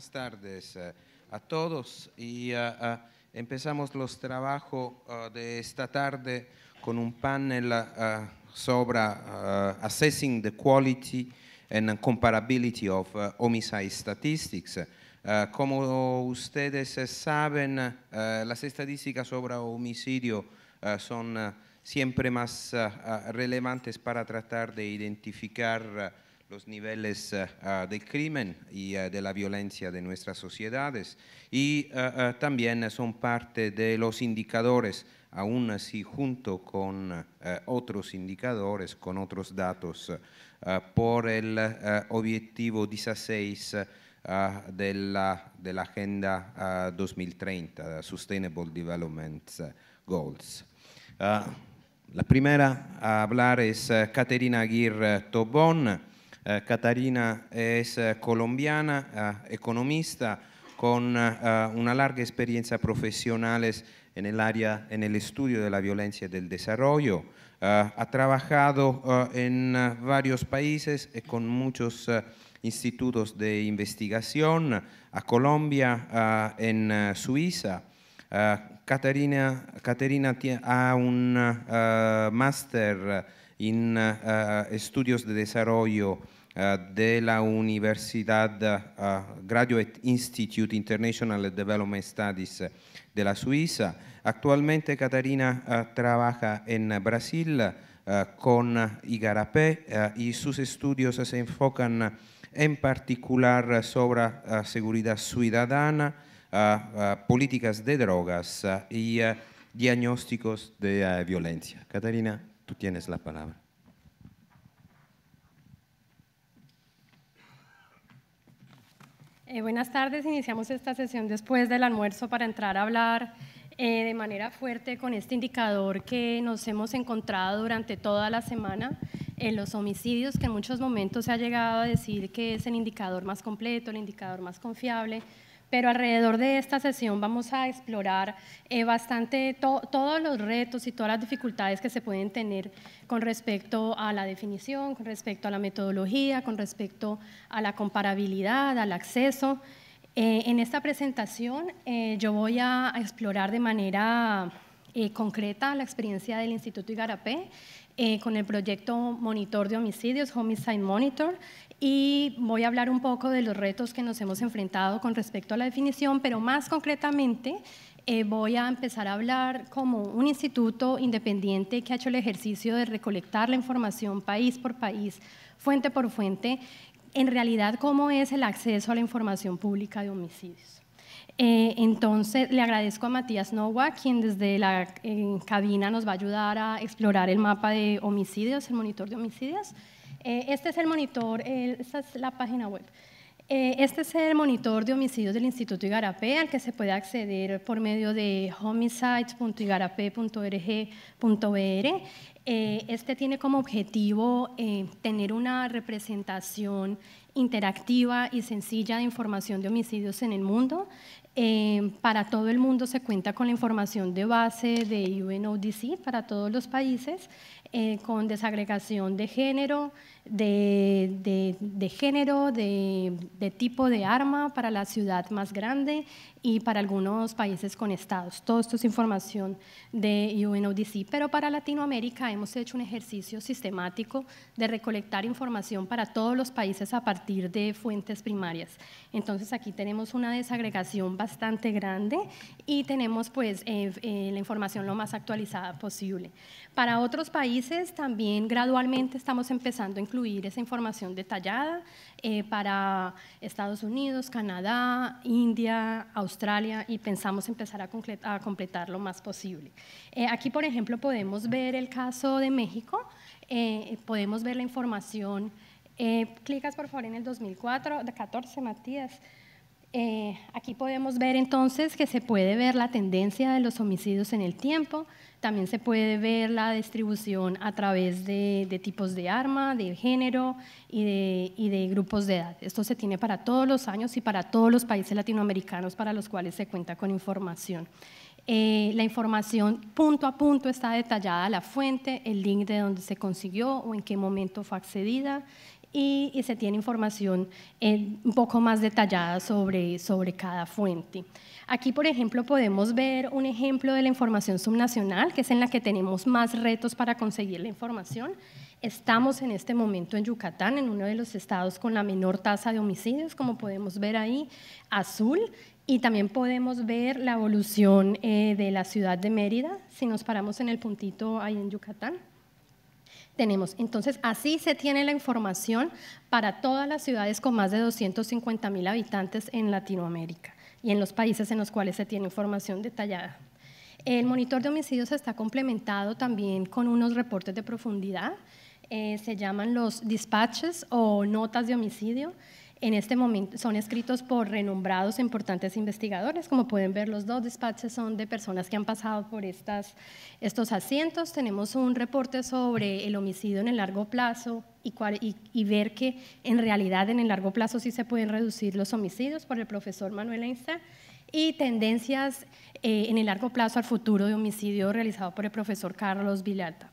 buenas tardes eh, a todos y eh, eh, empezamos los trabajos de esta tarde con un panel sobre Assessing the Quality and Comparability of Homicide Statistics. como ustedes saben, las estadísticas sobre homicidio son siempre más relevantes para tratar de identificar los niveles eh, ah, del crimen y eh, de la violencia de nuestras sociedades y eh, también son parte de los indicadores, aún así junto con otros indicadores, con otros datos, por el objetivo 16 ah, de la, de, la, Agenda 2030, ah, Sustainable Development Goals. la primera a hablar es Caterina Aguirre Tobón, eh, Catarina es eh, colombiana, eh, economista con una larga experiencia profesional en el área, en el estudio de la violencia y del desarrollo. ha trabajado en varios países y con muchos institutos de investigación, a Colombia, en Suiza. Catarina tiene un máster en estudios de desarrollo eh, de la Universidad eh, eh, Graduate Institute International Development Studies de la Suiza. Actualmente Catarina trabaja en Brasil con Igarapé y sus estudios se enfocan en particular sobre seguridad ciudadana, políticas de drogas y diagnósticos de violencia. Catarina, tú tienes la palabra. Eh, buenas tardes, iniciamos esta sesión después del almuerzo para entrar a hablar eh, de manera fuerte con este indicador que nos hemos encontrado durante toda la semana, en los homicidios, que en muchos momentos se ha llegado a decir que es el indicador más completo, el indicador más confiable, pero alrededor de esta sesión vamos a explorar eh, bastante todos los retos y todas las dificultades que se pueden tener con respecto a la definición, con respecto a la metodología, con respecto a la comparabilidad, al acceso. Eh, en esta presentación eh, yo voy a explorar de manera concreta la experiencia del Instituto Igarapé con el proyecto Monitor de Homicidios, Homicide Monitor, y voy a hablar un poco de los retos que nos hemos enfrentado con respecto a la definición, pero más concretamente eh, voy a empezar a hablar como un instituto independiente que ha hecho el ejercicio de recolectar la información país por país, fuente por fuente, en realidad cómo es el acceso a la información pública de homicidios. Eh, entonces, le agradezco a Matías Nowa, quien desde la eh, cabina nos va a ayudar a explorar el mapa de homicidios, el monitor de homicidios. Eh, este es el monitor, esta es la página web. Eh, este es el monitor de homicidios del Instituto Igarapé, al que se puede acceder por medio de homicides.igarapé.org.br. Eh, este tiene como objetivo tener una representación interactiva y sencilla de información de homicidios en el mundo. para todo el mundo se cuenta con la información de base de UNODC para todos los países eh, con desagregación de género, de, género, de, tipo de arma para la ciudad más grande y para algunos países con estados. Todo esto es información de UNODC, pero para Latinoamérica hemos hecho un ejercicio sistemático de recolectar información para todos los países a partir de fuentes primarias. Entonces aquí tenemos una desagregación bastante grande y tenemos pues eh, eh, la información lo más actualizada posible. Para otros países también gradualmente estamos empezando a incluir esa información detallada eh, para Estados Unidos, Canadá, India, Australia y pensamos empezar a, completar, lo más posible. Eh, aquí, por ejemplo, podemos ver el caso de México, eh, podemos ver la información. clicas, por favor, en el 2004, de 14, Matías. aquí podemos ver entonces que se puede ver la tendencia de los homicidios en el tiempo, también se puede ver la distribución a través de, tipos de arma, de género y de, grupos de edad. Esto se tiene para todos los años y para todos los países latinoamericanos para los cuales se cuenta con información. Eh, la información punto a punto está detallada la fuente, el link de donde se consiguió o en qué momento fue accedida y, se tiene información eh, un poco más detallada sobre cada fuente. Aquí, por ejemplo, podemos ver un ejemplo de la información subnacional, que es en la que tenemos más retos para conseguir la información. Estamos en este momento en Yucatán, en uno de los estados con la menor tasa de homicidios, como podemos ver ahí, azul, y también podemos ver la evolución eh, de la ciudad de Mérida, si nos paramos en el puntito ahí en Yucatán. Tenemos, entonces, así se tiene la información para todas las ciudades con más de 250 mil habitantes en Latinoamérica y en los países en los cuales se tiene información detallada. El monitor de homicidios está complementado también con unos reportes de profundidad, eh, se llaman los dispatches o notas de homicidio en este momento son escritos por renombrados e importantes investigadores. Como pueden ver, los dos despachos son de personas que han pasado por estos asientos. Tenemos un reporte sobre el homicidio en el largo plazo y, ver que en realidad en el largo plazo sí se pueden reducir los homicidios por el profesor Manuel Einstein y tendencias eh, en el largo plazo al futuro de homicidio realizado por el profesor Carlos Villalta.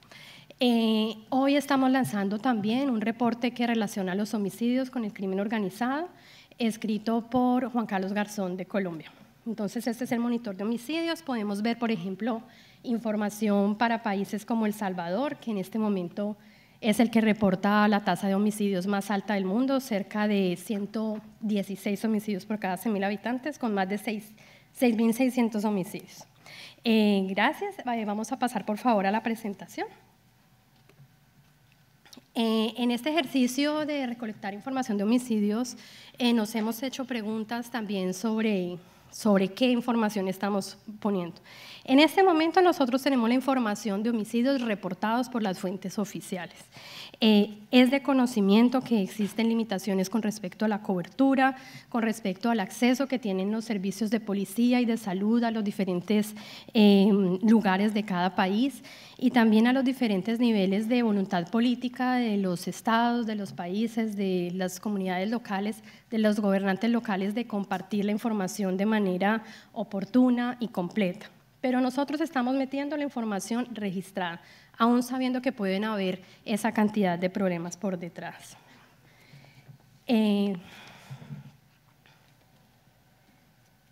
Eh, hoy estamos lanzando también un reporte que relaciona los homicidios con el crimen organizado, escrito por Juan Carlos Garzón de Colombia. Entonces, este es el monitor de homicidios. Podemos ver, por ejemplo, información para países como El Salvador, que en este momento es el que reporta la tasa de homicidios más alta del mundo, cerca de 116 homicidios por cada 100.000 habitantes, con más de 6.600 homicidios. Eh, gracias. Vamos a pasar, por favor, a la presentación. Eh, en este ejercicio de recolectar información de homicidios, eh, nos hemos hecho preguntas también sobre, sobre qué información estamos poniendo. En este momento nosotros tenemos la información de homicidios reportados por las fuentes oficiales. Eh, es de conocimiento que existen limitaciones con respecto a la cobertura, con respecto al acceso que tienen los servicios de policía y de salud a los diferentes lugares de cada país y también a los diferentes niveles de voluntad política de los estados, de los países, de las comunidades locales, de los gobernantes locales de compartir la información de manera oportuna y completa. Pero nosotros estamos metiendo la información registrada, aún sabiendo que pueden haber esa cantidad de problemas por detrás. Eh,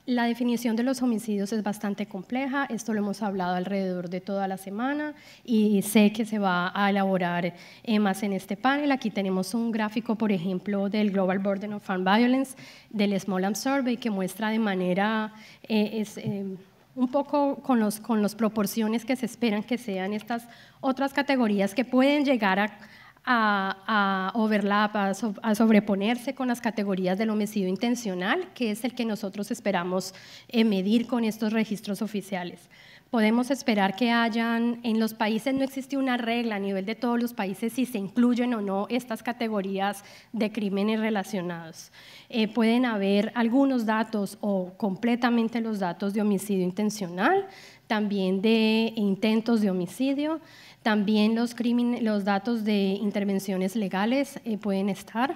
La definición de los homicidios es bastante compleja, esto lo hemos hablado alrededor de toda la semana y sé que se va a elaborar eh, más en este panel. Aquí tenemos un gráfico, por ejemplo, del Global Burden of Farm Violence, del Small Arms Survey, que muestra de manera eh, eh, un poco con las proporciones que se esperan que sean estas otras categorías que pueden llegar a, a, overlap, a, sobreponerse con las categorías del homicidio intencional, que es el que nosotros esperamos eh, medir con estos registros oficiales. Podemos esperar que hayan, en los países no existe una regla a nivel de todos los países si se incluyen o no estas categorías de crímenes relacionados. Eh, pueden haber algunos datos o completamente los datos de homicidio intencional, también de intentos de homicidio, también los, datos de intervenciones legales eh, pueden estar.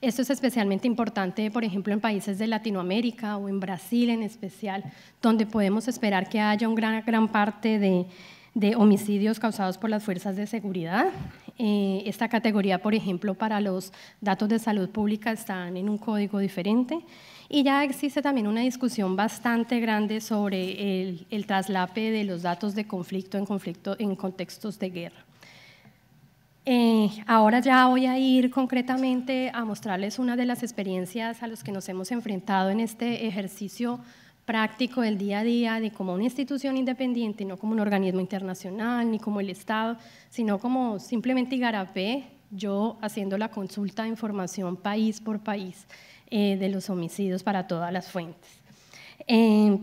Esto es especialmente importante, por ejemplo, en países de Latinoamérica o en Brasil en especial, donde podemos esperar que haya una gran, gran parte de, homicidios causados por las fuerzas de seguridad. Eh, esta categoría, por ejemplo, para los datos de salud pública están en un código diferente y ya existe también una discusión bastante grande sobre el, traslape de los datos de conflicto en, conflicto, en contextos de guerra. Eh, ahora ya voy a ir concretamente a mostrarles una de las experiencias a las que nos hemos enfrentado en este ejercicio práctico del día a día, de como una institución independiente, no como un organismo internacional, ni como el Estado, sino como simplemente Igarapé, yo haciendo la consulta de información país por país. Eh, de los homicidios para todas las fuentes. Eh,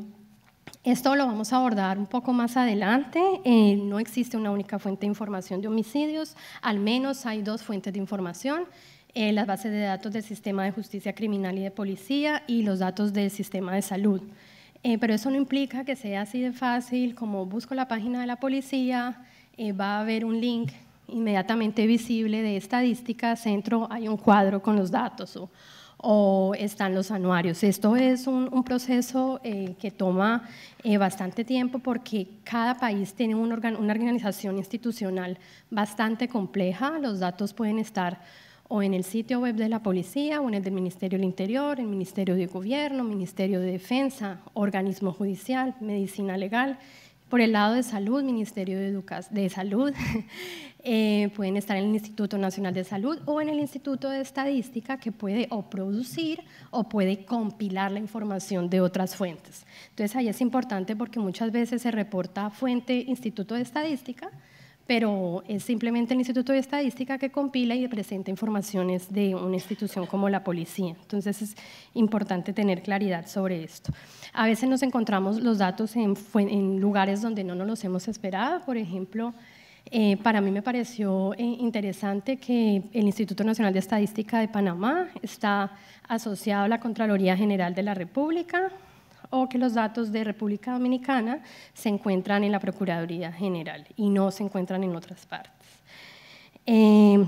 esto lo vamos a abordar un poco más adelante. Eh, no existe una única fuente de información de homicidios, al menos hay dos fuentes de información. las bases de datos del sistema de justicia criminal y de policía y los datos del sistema de salud. pero eso no implica que sea así de fácil como busco la página de la policía, va a haber un link inmediatamente visible de estadísticas, centro hay un cuadro con los datos o están los anuarios. Esto es un, proceso eh, que toma eh, bastante tiempo porque cada país tiene una organización institucional bastante compleja. Los datos pueden estar o en el sitio web de la policía, o en el del Ministerio del Interior, el Ministerio de Gobierno, Ministerio de Defensa, organismo judicial, medicina legal, por el lado de salud, Ministerio de, de Salud, eh, pueden estar en el Instituto Nacional de Salud o en el Instituto de Estadística que puede o producir o puede compilar la información de otras fuentes. Entonces ahí es importante porque muchas veces se reporta fuente Instituto de Estadística, pero es simplemente el Instituto de Estadística que compila y presenta informaciones de una institución como la policía. Entonces es importante tener claridad sobre esto. A veces nos encontramos los datos en, lugares donde no nos los hemos esperado, por ejemplo, eh, para mí me pareció eh, interesante que el Instituto Nacional de Estadística de Panamá está asociado a la Contraloría General de la República o que los datos de República Dominicana se encuentran en la Procuraduría General y no se encuentran en otras partes. Eh,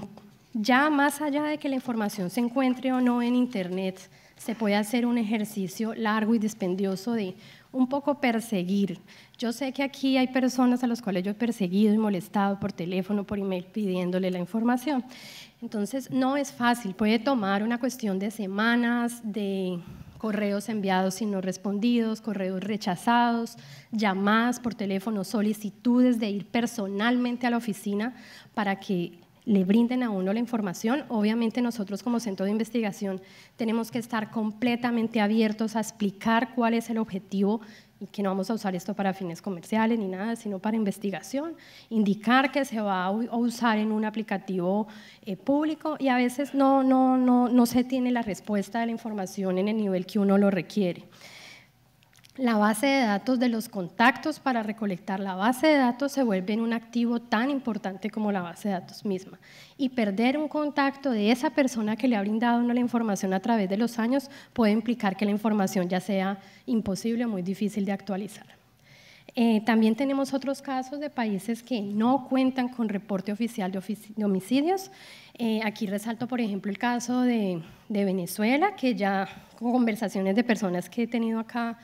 ya más allá de que la información se encuentre o no en Internet, se puede hacer un ejercicio largo y dispendioso de un poco perseguir. Yo sé que aquí hay personas a las cuales yo he perseguido y molestado por teléfono, por email, pidiéndole la información. Entonces, no es fácil, puede tomar una cuestión de semanas, de correos enviados y no respondidos, correos rechazados, llamadas por teléfono, solicitudes de ir personalmente a la oficina para que le brinden a uno la información. Obviamente nosotros como centro de investigación tenemos que estar completamente abiertos a explicar cuál es el objetivo y que no vamos a usar esto para fines comerciales ni nada, sino para investigación, indicar que se va a usar en un aplicativo eh, público y a veces no, no, no, no se tiene la respuesta de la información en el nivel que uno lo requiere la base de datos de los contactos para recolectar la base de datos se vuelve un activo tan importante como la base de datos misma. Y perder un contacto de esa persona que le ha brindado la información a través de los años puede implicar que la información ya sea imposible o muy difícil de actualizar. Eh, también tenemos otros casos de países que no cuentan con reporte oficial de, homicidios. Eh, aquí resalto, por ejemplo, el caso de, de Venezuela, que ya con conversaciones de personas que he tenido acá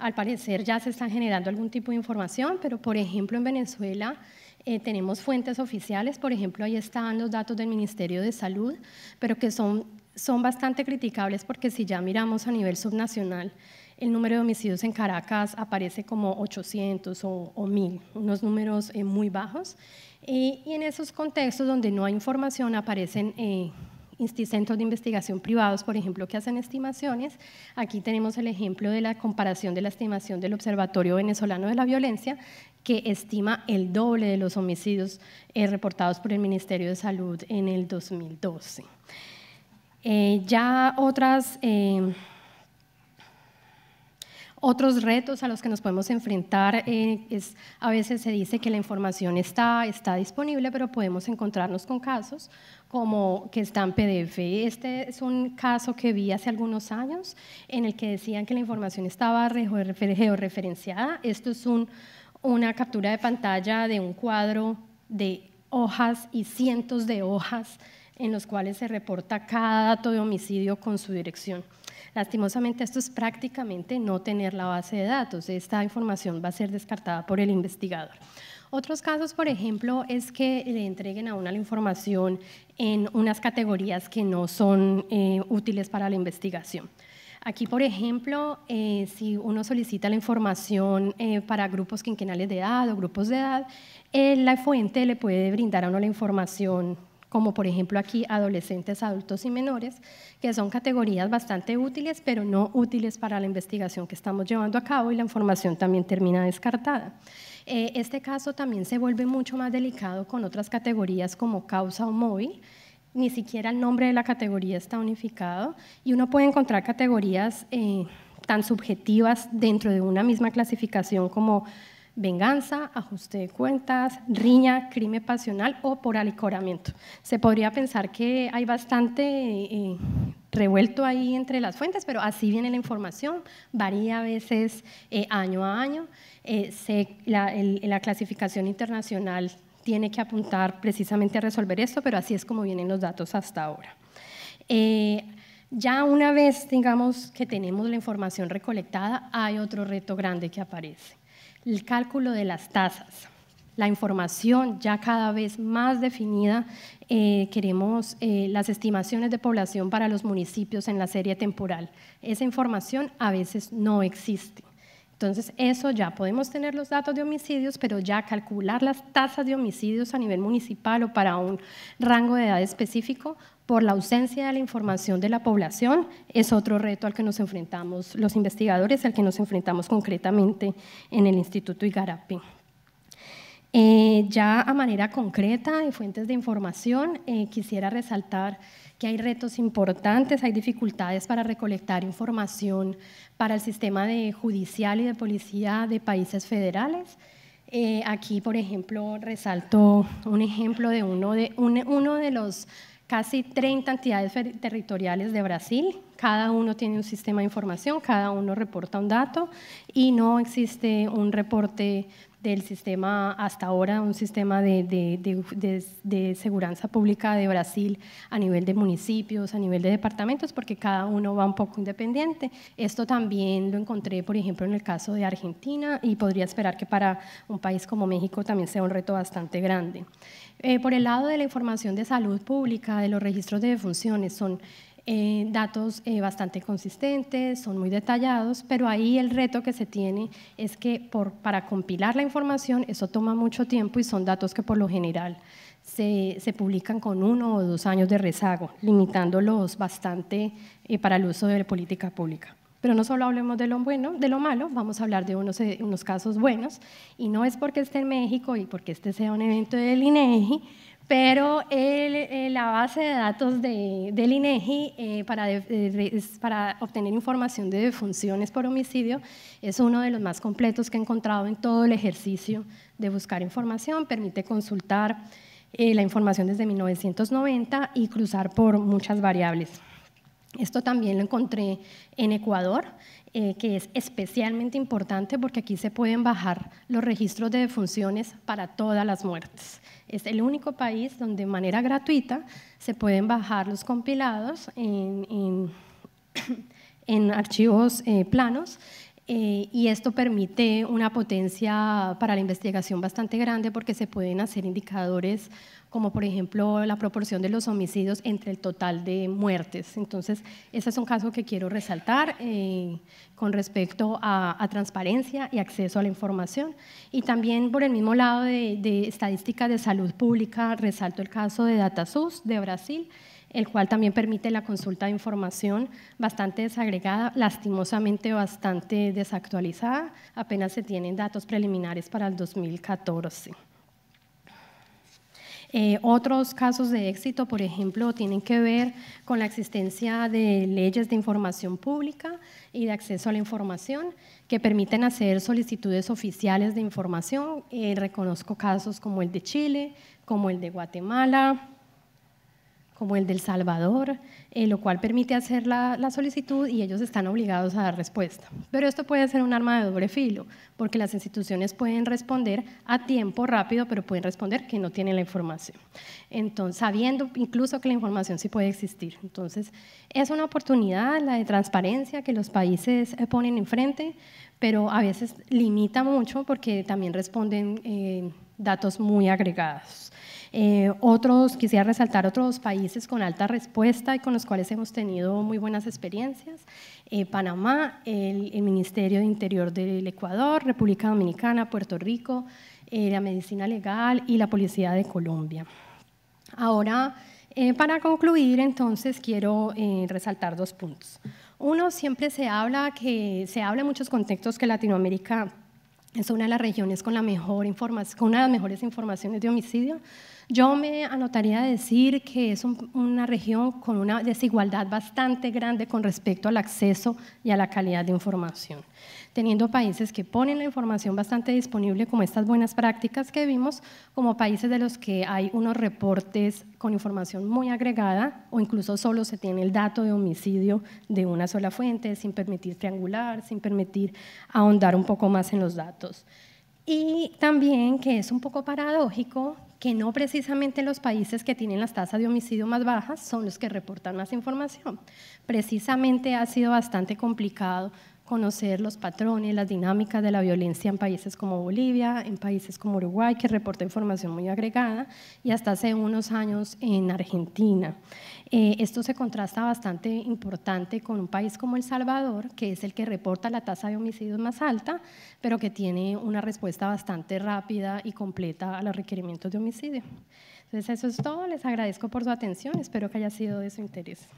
al parecer ya se están generando algún tipo de información, pero por ejemplo en Venezuela eh, tenemos fuentes oficiales, por ejemplo ahí están los datos del Ministerio de Salud, pero que son, son bastante criticables porque si ya miramos a nivel subnacional, el número de homicidios en Caracas aparece como 800 o, 1000, unos números eh, muy bajos. Y, en esos contextos donde no hay información aparecen... Eh, centros de investigación privados, por ejemplo, que hacen estimaciones. Aquí tenemos el ejemplo de la comparación de la estimación del Observatorio Venezolano de la Violencia, que estima el doble de los homicidios eh, reportados por el Ministerio de Salud en el 2012. Eh, ya otras... Eh, otros retos a los que nos podemos enfrentar eh, es, a veces se dice que la información está, está disponible, pero podemos encontrarnos con casos como que están en PDF. Este es un caso que vi hace algunos años en el que decían que la información estaba georreferenciada. Esto es un, una captura de pantalla de un cuadro de hojas y cientos de hojas en los cuales se reporta cada dato de homicidio con su dirección. Lastimosamente esto es prácticamente no tener la base de datos, esta información va a ser descartada por el investigador. Otros casos, por ejemplo, es que le entreguen a una la información en unas categorías que no son eh, útiles para la investigación. Aquí, por ejemplo, eh, si uno solicita la información eh, para grupos quinquenales de edad o grupos de edad, la fuente le puede brindar a uno la información como por ejemplo aquí adolescentes, adultos y menores, que son categorías bastante útiles, pero no útiles para la investigación que estamos llevando a cabo y la información también termina descartada eh, este caso también se vuelve mucho más delicado con otras categorías como causa o móvil. Ni siquiera el nombre de la categoría está unificado y uno puede encontrar categorías eh, tan subjetivas dentro de una misma clasificación como venganza, ajuste de cuentas, riña, crimen pasional o por alicoramiento. Se podría pensar que hay bastante eh, revuelto ahí entre las fuentes, pero así viene la información, varía a veces eh, año a año. Eh, la, clasificación internacional tiene que apuntar precisamente a resolver esto, pero así es como vienen los datos hasta ahora. ya una vez, digamos, que tenemos la información recolectada, hay otro reto grande que aparece el cálculo de las tasas. La información ya cada vez más definida, eh, queremos eh, las estimaciones de población para los municipios en la serie temporal. Esa información a veces no existe. Entonces, eso ya podemos tener los datos de homicidios, pero ya calcular las tasas de homicidios a nivel municipal o para un rango de edad específico por la ausencia de la información de la población es otro reto al que nos enfrentamos los investigadores, al que nos enfrentamos concretamente en el Instituto Igarapi. Eh, ya a manera concreta, de fuentes de información, eh, quisiera resaltar que hay retos importantes, hay dificultades para recolectar información para el sistema de judicial y de policía de países federales. Eh, aquí, por ejemplo, resalto un ejemplo de uno de, uno de los casi 30 entidades territoriales de Brasil. Cada uno tiene un sistema de información, cada uno reporta un dato y no existe un reporte del sistema hasta ahora, un sistema de, de, de, seguranza pública de Brasil a nivel de municipios, a nivel de departamentos, porque cada uno va un poco independiente. Esto también lo encontré, por ejemplo, en el caso de Argentina y podría esperar que para un país como México también sea un reto bastante grande. Eh, por el lado de la información de salud pública, de los registros de defunciones, son eh, datos eh, bastante consistentes, son muy detallados, pero ahí el reto que se tiene es que para compilar la información eso toma mucho tiempo y son datos que por lo general se, publican con uno o dos años de rezago, limitándolos bastante eh, para el uso de la política pública. Pero no solo hablemos de lo bueno, de lo malo, vamos a hablar de eh, unos, casos buenos. Y no es porque esté en México y porque este sea un evento del INEGI, pero eh, la base de datos de, del INEGI eh, para, obtener información de defunciones por homicidio es uno de los más completos que he encontrado en todo el ejercicio de buscar información. Permite consultar la información desde 1990 y cruzar por muchas variables. Esto también lo encontré en Ecuador, eh, que es especialmente importante porque aquí se pueden bajar los registros de defunciones para todas las muertes. Es el único país donde de manera gratuita se pueden bajar los compilados en, archivos eh, planos eh, y esto permite una potencia para la investigación bastante grande porque se pueden hacer indicadores como por ejemplo la proporción de los homicidios entre el total de muertes. Entonces, ese es un caso que quiero resaltar eh, con respecto a, transparencia y acceso a la información. Y también por el mismo lado de, de estadísticas de salud pública, resalto el caso de DataSUS de Brasil, el cual también permite la consulta de información bastante desagregada, lastimosamente bastante desactualizada, apenas se tienen datos preliminares para el 2014. Eh, otros casos de éxito, por ejemplo, tienen que ver con la existencia de leyes de información pública y de acceso a la información que permiten hacer solicitudes oficiales de información. Eh, reconozco casos como el de Chile, como el de Guatemala, como el del Salvador, eh, lo cual permite hacer la, solicitud y ellos están obligados a dar respuesta. Pero esto puede ser un arma de doble filo, porque las instituciones pueden responder a tiempo rápido, pero pueden responder que no tienen la información. Entonces, sabiendo incluso que la información sí puede existir. Entonces, es una oportunidad la de transparencia que los países eh, ponen enfrente, pero a veces limita mucho porque también responden eh, datos muy agregados. Eh, otros, quisiera resaltar otros países con alta respuesta y con los cuales hemos tenido muy buenas experiencias. Eh, Panamá, el, Ministerio de Interior del Ecuador, República Dominicana, Puerto Rico, eh, la Medicina Legal y la Policía de Colombia. Ahora, para concluir, entonces, quiero resaltar dos puntos. Uno, siempre se habla, que, se habla en muchos contextos que Latinoamérica es una de las regiones con, la una de las mejores informaciones de homicidio. Yo me anotaría decir que es una región con una desigualdad bastante grande con respecto al acceso y a la calidad de información teniendo países que ponen la información bastante disponible, como estas buenas prácticas que vimos, como países de los que hay unos reportes con información muy agregada o incluso solo se tiene el dato de homicidio de una sola fuente, sin permitir triangular, sin permitir ahondar un poco más en los datos. Y también que es un poco paradójico que no precisamente los países que tienen las tasas de homicidio más bajas son los que reportan más información. Precisamente ha sido bastante complicado conocer los patrones, las dinámicas de la violencia en países como Bolivia, en países como Uruguay, que reporta información muy agregada, y hasta hace unos años en Argentina. Eh, esto se contrasta bastante importante con un país como El Salvador, que es el que reporta la tasa de homicidios más alta, pero que tiene una respuesta bastante rápida y completa a los requerimientos de homicidio. Entonces, eso es todo. Les agradezco por su atención. Espero que haya sido de su interés.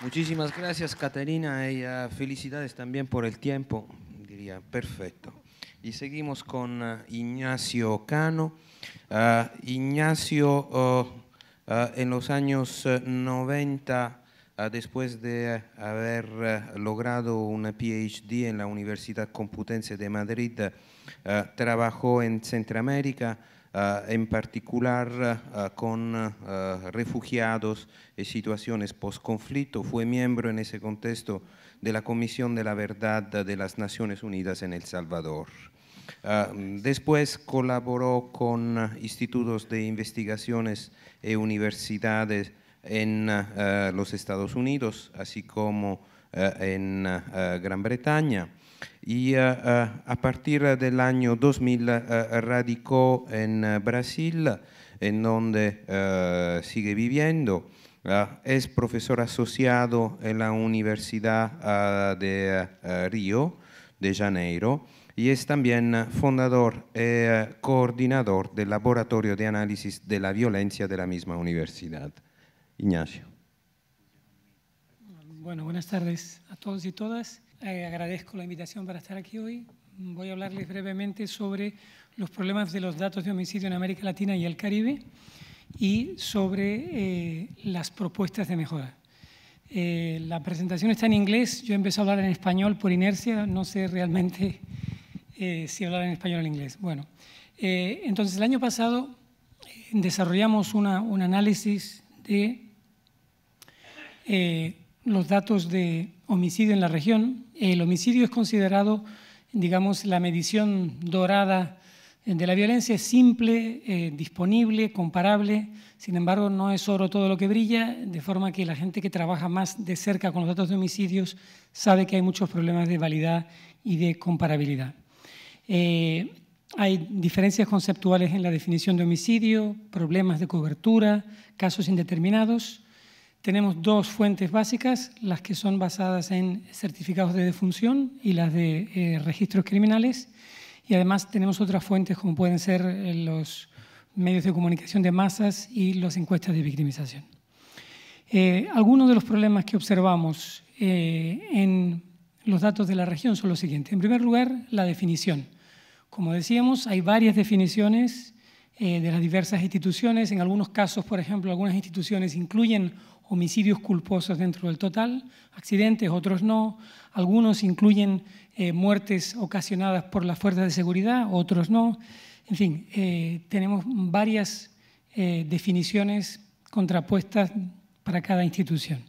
Muchísimas gracias Caterina y ah, felicidades también por el tiempo, diría, perfecto. Y seguimos con ah, Ignacio Cano. Ah, Ignacio oh, en los años 90, eh, después de haber eh, logrado un PhD en la Universidad Complutense de Madrid, trabajó en Centroamérica. Ah, en particular ah, ah, con refugiados y situaciones post-conflicto. Fue miembro en ese contexto de la Comisión de la Verdad de las Naciones Unidas en El Salvador. después colaboró con institutos de investigaciones e universidades en los Estados Unidos, así como en Gran Bretaña y eh, eh, a partir eh, del año 2000 radicó en Brasil, en donde sigue viviendo. es profesor asociado en la Universidad de Río de Janeiro y es también fundador y coordinador del Laboratorio de Análisis de la Violencia de la misma universidad. Ignacio. Bueno, buenas tardes a todos y todas. Eh, agradezco la invitación para estar aquí hoy. Voy a hablarles brevemente sobre los problemas de los datos de homicidio en América Latina y el Caribe y sobre eh, las propuestas de mejora. Eh, la presentación está en inglés, yo empecé a hablar en español por inercia, no sé realmente si hablar en español o en inglés. Bueno, entonces el año pasado desarrollamos un análisis de los datos de homicidio en la región. El homicidio es considerado, digamos, la medición dorada eh, de la violencia, es simple, eh, disponible, comparable, sin embargo no es oro todo lo que brilla, de forma que la gente que trabaja más de cerca con los datos de homicidios sabe que hay muchos problemas de validad y de comparabilidad. Eh, hay diferencias conceptuales en la definición de homicidio, problemas de cobertura, casos indeterminados. Tenemos dos fuentes básicas, las que son basadas en certificados de defunción y las de eh, registros criminales. Y además tenemos otras fuentes como pueden ser eh, los medios de comunicación de masas y las encuestas de victimización. Eh, algunos de los problemas que observamos en los datos de la región son los siguientes. En primer lugar, la definición. Como decíamos, hay varias definiciones de las diversas instituciones. En algunos casos, por ejemplo, algunas instituciones incluyen homicidios culposos dentro del total, accidentes, otros no. Algunos incluyen eh, muertes ocasionadas por las fuerzas de seguridad, otros no. En fin, eh, tenemos varias eh, definiciones contrapuestas para cada institución.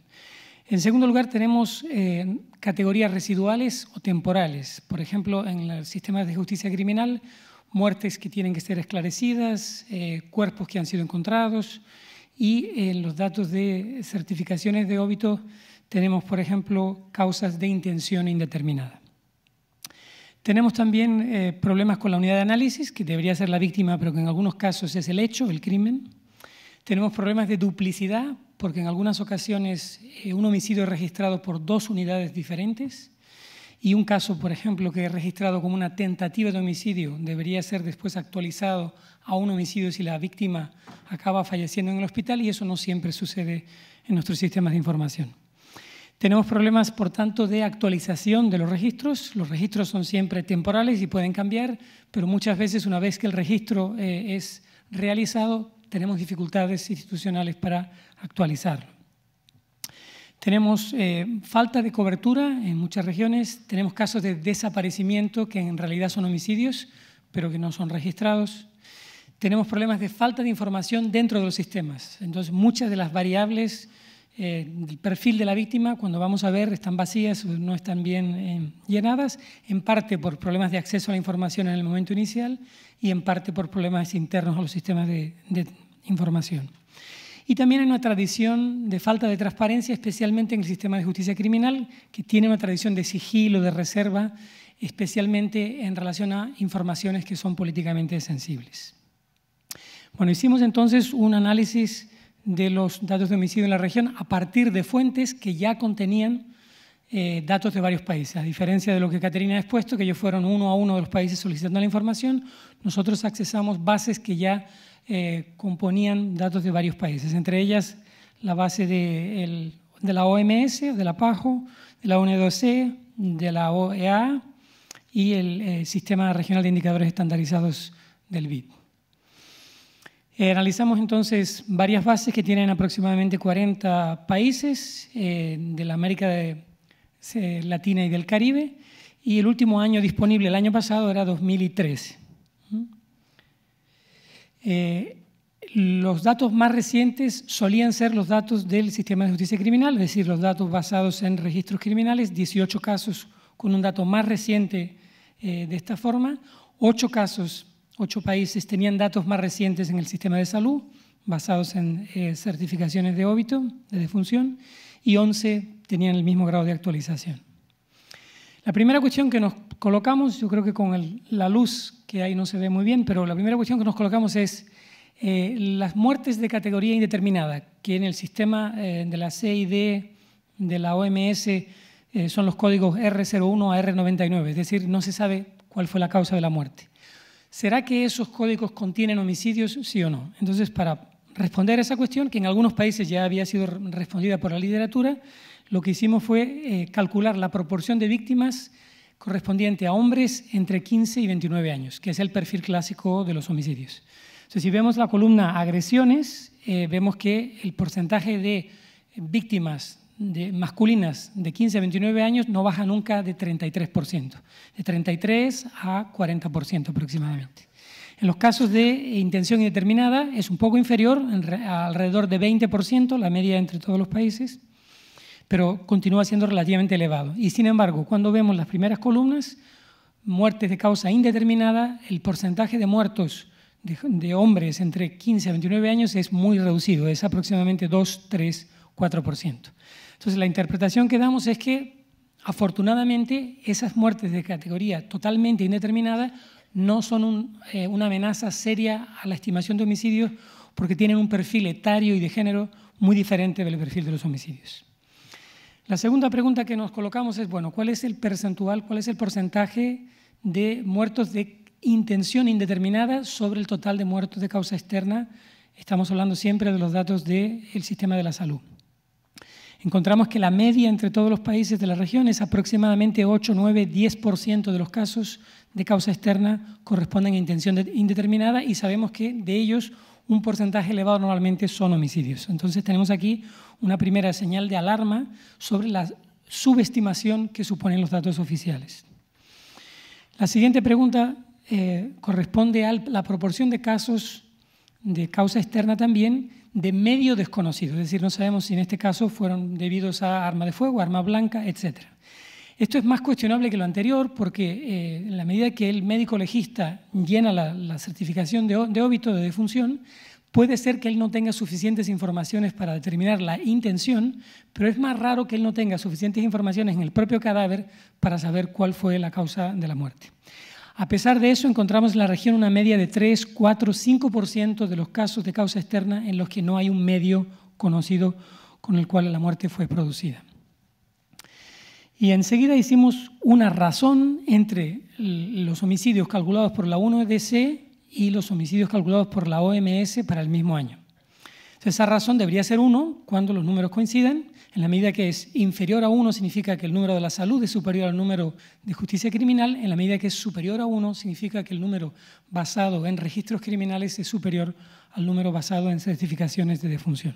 En segundo lugar, tenemos categorías residuales o temporales. Por ejemplo, en el sistema de justicia criminal, muertes que tienen que ser esclarecidas, cuerpos que han sido encontrados, y en eh, los datos de certificaciones de óbitos tenemos, por ejemplo, causas de intención indeterminada. Tenemos también eh, problemas con la unidad de análisis, que debería ser la víctima, pero que en algunos casos es el hecho, el crimen. Tenemos problemas de duplicidad, porque en algunas ocasiones eh, un homicidio es registrado por dos unidades diferentes. Y un caso, por ejemplo, que he registrado como una tentativa de homicidio debería ser después actualizado a un homicidio si la víctima acaba falleciendo en el hospital y eso no siempre sucede en nuestros sistemas de información. Tenemos problemas, por tanto, de actualización de los registros. Los registros son siempre temporales y pueden cambiar, pero muchas veces una vez que el registro eh, es realizado, tenemos dificultades institucionales para actualizarlo. Tenemos eh, falta de cobertura en muchas regiones, tenemos casos de desaparecimiento que en realidad son homicidios, pero que no son registrados. Tenemos problemas de falta de información dentro de los sistemas. Entonces, muchas de las variables eh, del perfil de la víctima, cuando vamos a ver, están vacías, o no están bien eh, llenadas, en parte por problemas de acceso a la información en el momento inicial y en parte por problemas internos a los sistemas de información. Y también hay una tradición de falta de transparencia, especialmente en el sistema de justicia criminal, que tiene una tradición de sigilo, de reserva, especialmente en relación a informaciones que son políticamente sensibles. Bueno, hicimos entonces un análisis de los datos de homicidio en la región a partir de fuentes que ya contenían eh, datos de varios países. A diferencia de lo que Caterina ha expuesto, que ellos fueron uno a uno de los países solicitando la información, nosotros accesamos bases que ya eh, componían datos de varios países, entre ellas la base de, la OMS, de la PAJO, de la UNEDOC, de la OEA e y el eh, Sistema Regional de Indicadores Estandarizados del BID. analizamos entonces varias bases que tienen aproximadamente 40 países de la América de, eh, Latina y del Caribe, y el último año disponible, el año pasado, era 2013. ¿Mm? Eh, los datos más recientes solían ser los datos del sistema de justicia criminal, es decir, los datos basados en registros criminales, 18 casos con un dato más reciente eh, de esta forma, 8 casos, 8 países tenían datos más recientes en el sistema de salud, basados en certificaciones de óbito, de defunción, y 11 tenían el mismo grado de actualización. La primera cuestión que nos colocamos, yo creo que con la luz que hay no se ve muy bien, pero la primera cuestión que nos colocamos es eh, las muertes de categoría indeterminada, que en el sistema eh, de la CID de la OMS eh, son los códigos R01 a R99, es decir, no se sabe cuál fue la causa de la muerte. ¿Será que esos códigos contienen homicidios, sí o no? Entonces, para responder a esa cuestión, que en algunos países ya había sido respondida por la literatura, lo que hicimos fue eh, calcular la proporción de víctimas correspondiente a hombres entre 15 y 29 años, que es el perfil clásico de los homicidios. si vemos la columna agresiones, eh, vemos que el porcentaje de víctimas de masculinas de 15 a 29 años no baja nunca de 33%, de 33 a 40% aproximadamente. En los casos de intención indeterminada es un poco inferior, alrededor de 20%, la media entre todos los países, pero continúa siendo relativamente elevado. Y sin embargo, cuando vemos las primeras columnas, muertes de causa indeterminada, el porcentaje de muertos de, hombres entre 15 a 29 años es muy reducido, es aproximadamente 2, 3, 4%. Entonces, la interpretación que damos es que, afortunadamente, esas muertes de categoría totalmente indeterminada no son eh, una amenaza seria a la estimación de homicidios porque tienen un perfil etario y de género muy diferente del perfil de los homicidios. La segunda pregunta que nos colocamos es, bueno, ¿cuál es el percentual, cuál es el porcentaje de muertos de intención indeterminada sobre el total de muertos de causa externa? Estamos hablando siempre de los datos del sistema de la salud. Encontramos que la media entre todos los países de la región es aproximadamente 8, 9, 10% de los casos de causa externa corresponden a intención indeterminada y sabemos que de ellos un porcentaje elevado normalmente son homicidios. Entonces tenemos aquí una primera señal de alarma sobre la subestimación que suponen los datos oficiales. La siguiente pregunta eh, corresponde a la proporción de casos de causa externa también de medio desconocido, es decir, no sabemos si en este caso fueron debidos a arma de fuego, arma blanca, etcétera. Esto es más cuestionable que lo anterior porque eh, en la medida que el médico legista llena la, certificación de, de, óbito de defunción, puede ser que él no tenga suficientes informaciones para determinar la intención, pero es más raro que él no tenga suficientes informaciones en el propio cadáver para saber cuál fue la causa de la muerte. A pesar de eso, encontramos en la región una media de 3, 4, 5% de los casos de causa externa en los que no hay un medio conocido con el cual la muerte fue producida. Y enseguida hicimos una razón entre los homicidios calculados por la 1 e y los homicidios calculados por la OMS para el mismo año. esa razón debería ser 1 cuando los números coinciden. En la medida que es inferior a 1 significa que el número de la salud es superior al número de justicia criminal. En la medida que es superior a 1 significa que el número basado en registros criminales es superior al número basado en certificaciones de defunción.